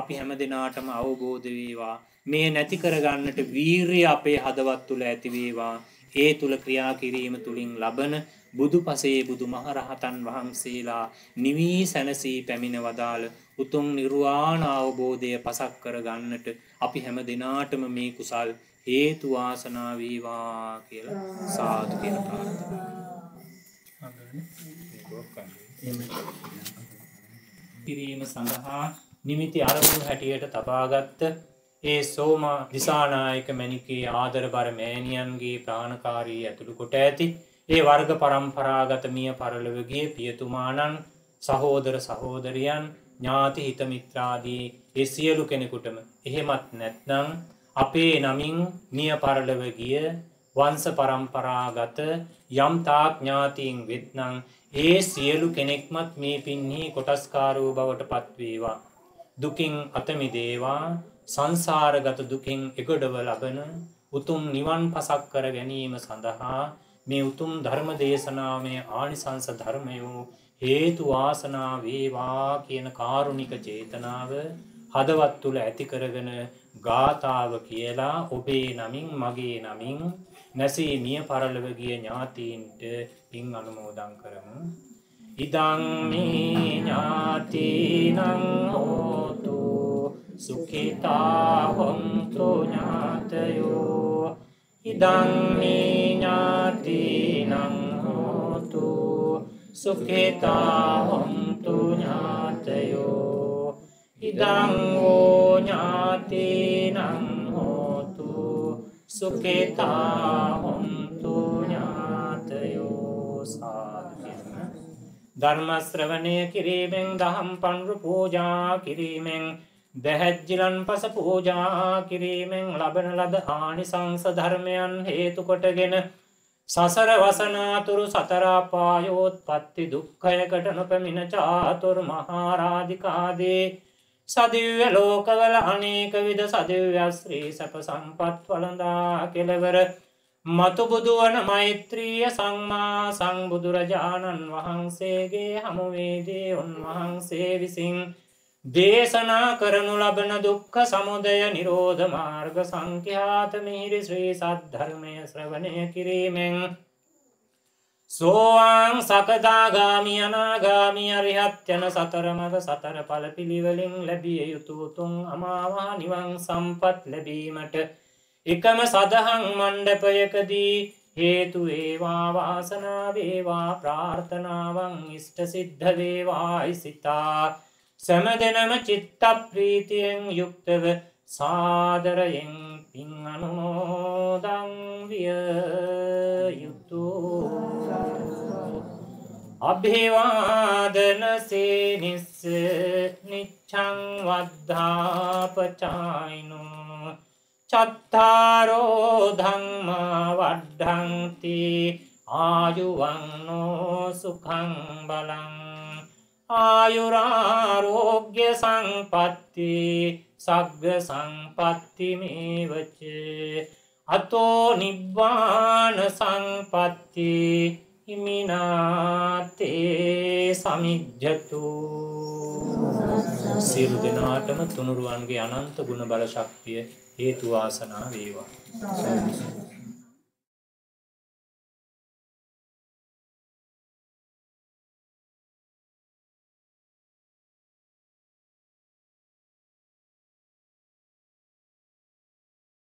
අපි හැම දෙනාටම අවබෝධ වේවා. මේ නැති කරගන්නට වීරිය අපේ හදවත් තුළ ඇති වේවා. ඒ තුල ක්‍රියා කිරීම තුලින් ලබන බුදු පසේ බුදු මහරහතන් වහන්සේලා නිවී සැනසී පැමිණ වදාළ උතුම් නිර්වාණ අවබෝධය පසක් කර ගන්නට අපි හැම දෙනාටම මේ කුසල් හේතු වාසනා වේවා කියලා සාදු කියලා ප්‍රාර්ථනා කිරීම සඳහා නිමිති අරමුණු හැටියට තබාගත්ත ඒ සෝමා දිසානායක මැනිකේ ආදර බර මෑණියන්ගේ ප්‍රාණකාරී ඇතුළු කොට ඇති ඒ වර්ග පරම්පරාගත මිය පරලොවගේ පියතුමාණන් සහෝදර සහෝදරියන් ඥාති හිතමිත්‍රාදී ඒ සියලු කෙනෙකුටම එහෙමත් නැත්නම් අපේ නමින් මිය පරලව ගිය වංස පරම්පරාගත යම් තාක් ඥාතීන් වෙත්නම් ඒ සියලු කෙනෙක්මත් මේ පින්හි කොටස්කාරූ බවට පත්වේවා. දුකින් අතමිදේවා සංසාරගත දුකින් එකොඩව ලබන උතුම් නිවන් පසක් කර ගැනීම සඳහා මේ උතුම් ධර්ම දේශනාවේ ආනිසංස ධර්මය වූ හේතු වාසනා වේවා කියන කාරුණික චේතනාව හදවත් තුල ඇති කරගෙන ගාතාව කියලා ඔබේ නමින් මගේ නමින් නැසී මිය පරලව ගිය ඥාතීන්ට පින් අනුමෝදන් කරමු ඉදං මේ ඥාතීනං හෝතු සුඛිතා හොන්තු ඥාතයෝ ඉදං මේ ඥාතිනං හෝතු සුඛිතා හොන්තු ඥාතයෝ ඉදං වූ ඥාතිනං හෝතු සුඛිතා හොන්තු ඥාතයෝ සාධන ධර්මශ්‍රවණය කිරීමෙන් දහම් පණරු පූජා කිරීමෙන් බැහැජ්ජිලන් පස පූජා කිරීමෙන් ලබන ලද ආනිසංස ධර්මයන් හේතුකොටගෙන සසර වසනාතුරු සතරාපායෝත් පත්ති දුක්කයකට නොපැමිණ චාතුරු මහාරාධිකාදේ සදිව්‍ය ලෝකවල අනේක විද සදිව්‍යස්ශ්‍රී සැප සම්පත් වලඳා කෙළවර මතුබුදුවන මෛත්‍රීය සංමා සංබුදුරජාණන් වහන්සේගේ හමුවේදේ උන්වහන්සේ විසින් දේශනා කරනු ලබන දුක්ඛ සමුදය නිරෝධ මාර්ග සංඛ්‍යාත මිහිරි ශ්‍රී සද්ධර්මය ශ්‍රවණය කිරීමෙන් සෝවාන් සකදාගාමි අනාගාමි අරිහත් යන සතර මඟ සතර ඵල පිළිවෙලින් ලැබිය යුතු උතුම් අමාමහ නිවන් සම්පත් ලැබීමට එකම සදහම් මණ්ඩපයකදී හේතු වේවා වාසනා වේවා ප්‍රාර්ථනාවන් ඉෂ්ට සිද්ධ වේවායි සිතා සැමදෙනම චිත්ත ප්‍රීතියෙන් යුක්තව සාදරයෙන් පින් අනුමෝදන් විය යුතු අභිවාදන සේනිස්ස නිච්ඡං වද්ධාපචායිනෝ චත්තාරෝ ධම්මා වඩ්ඩන්ති ආයුවන්නෝ සුඛං බලං ආයුරාරෝග්‍ය සංපත්ති සග්ග සංපත්තිමේවච අතෝ නිබ්බාන සංපත්ති හිමිනාතේ සමිජ්ජතු සිරු දෙනාටම තුනුරුවන්ගේ අනන්ත ගුණ බල ශක්තිය හේතු වාසනා වේවා.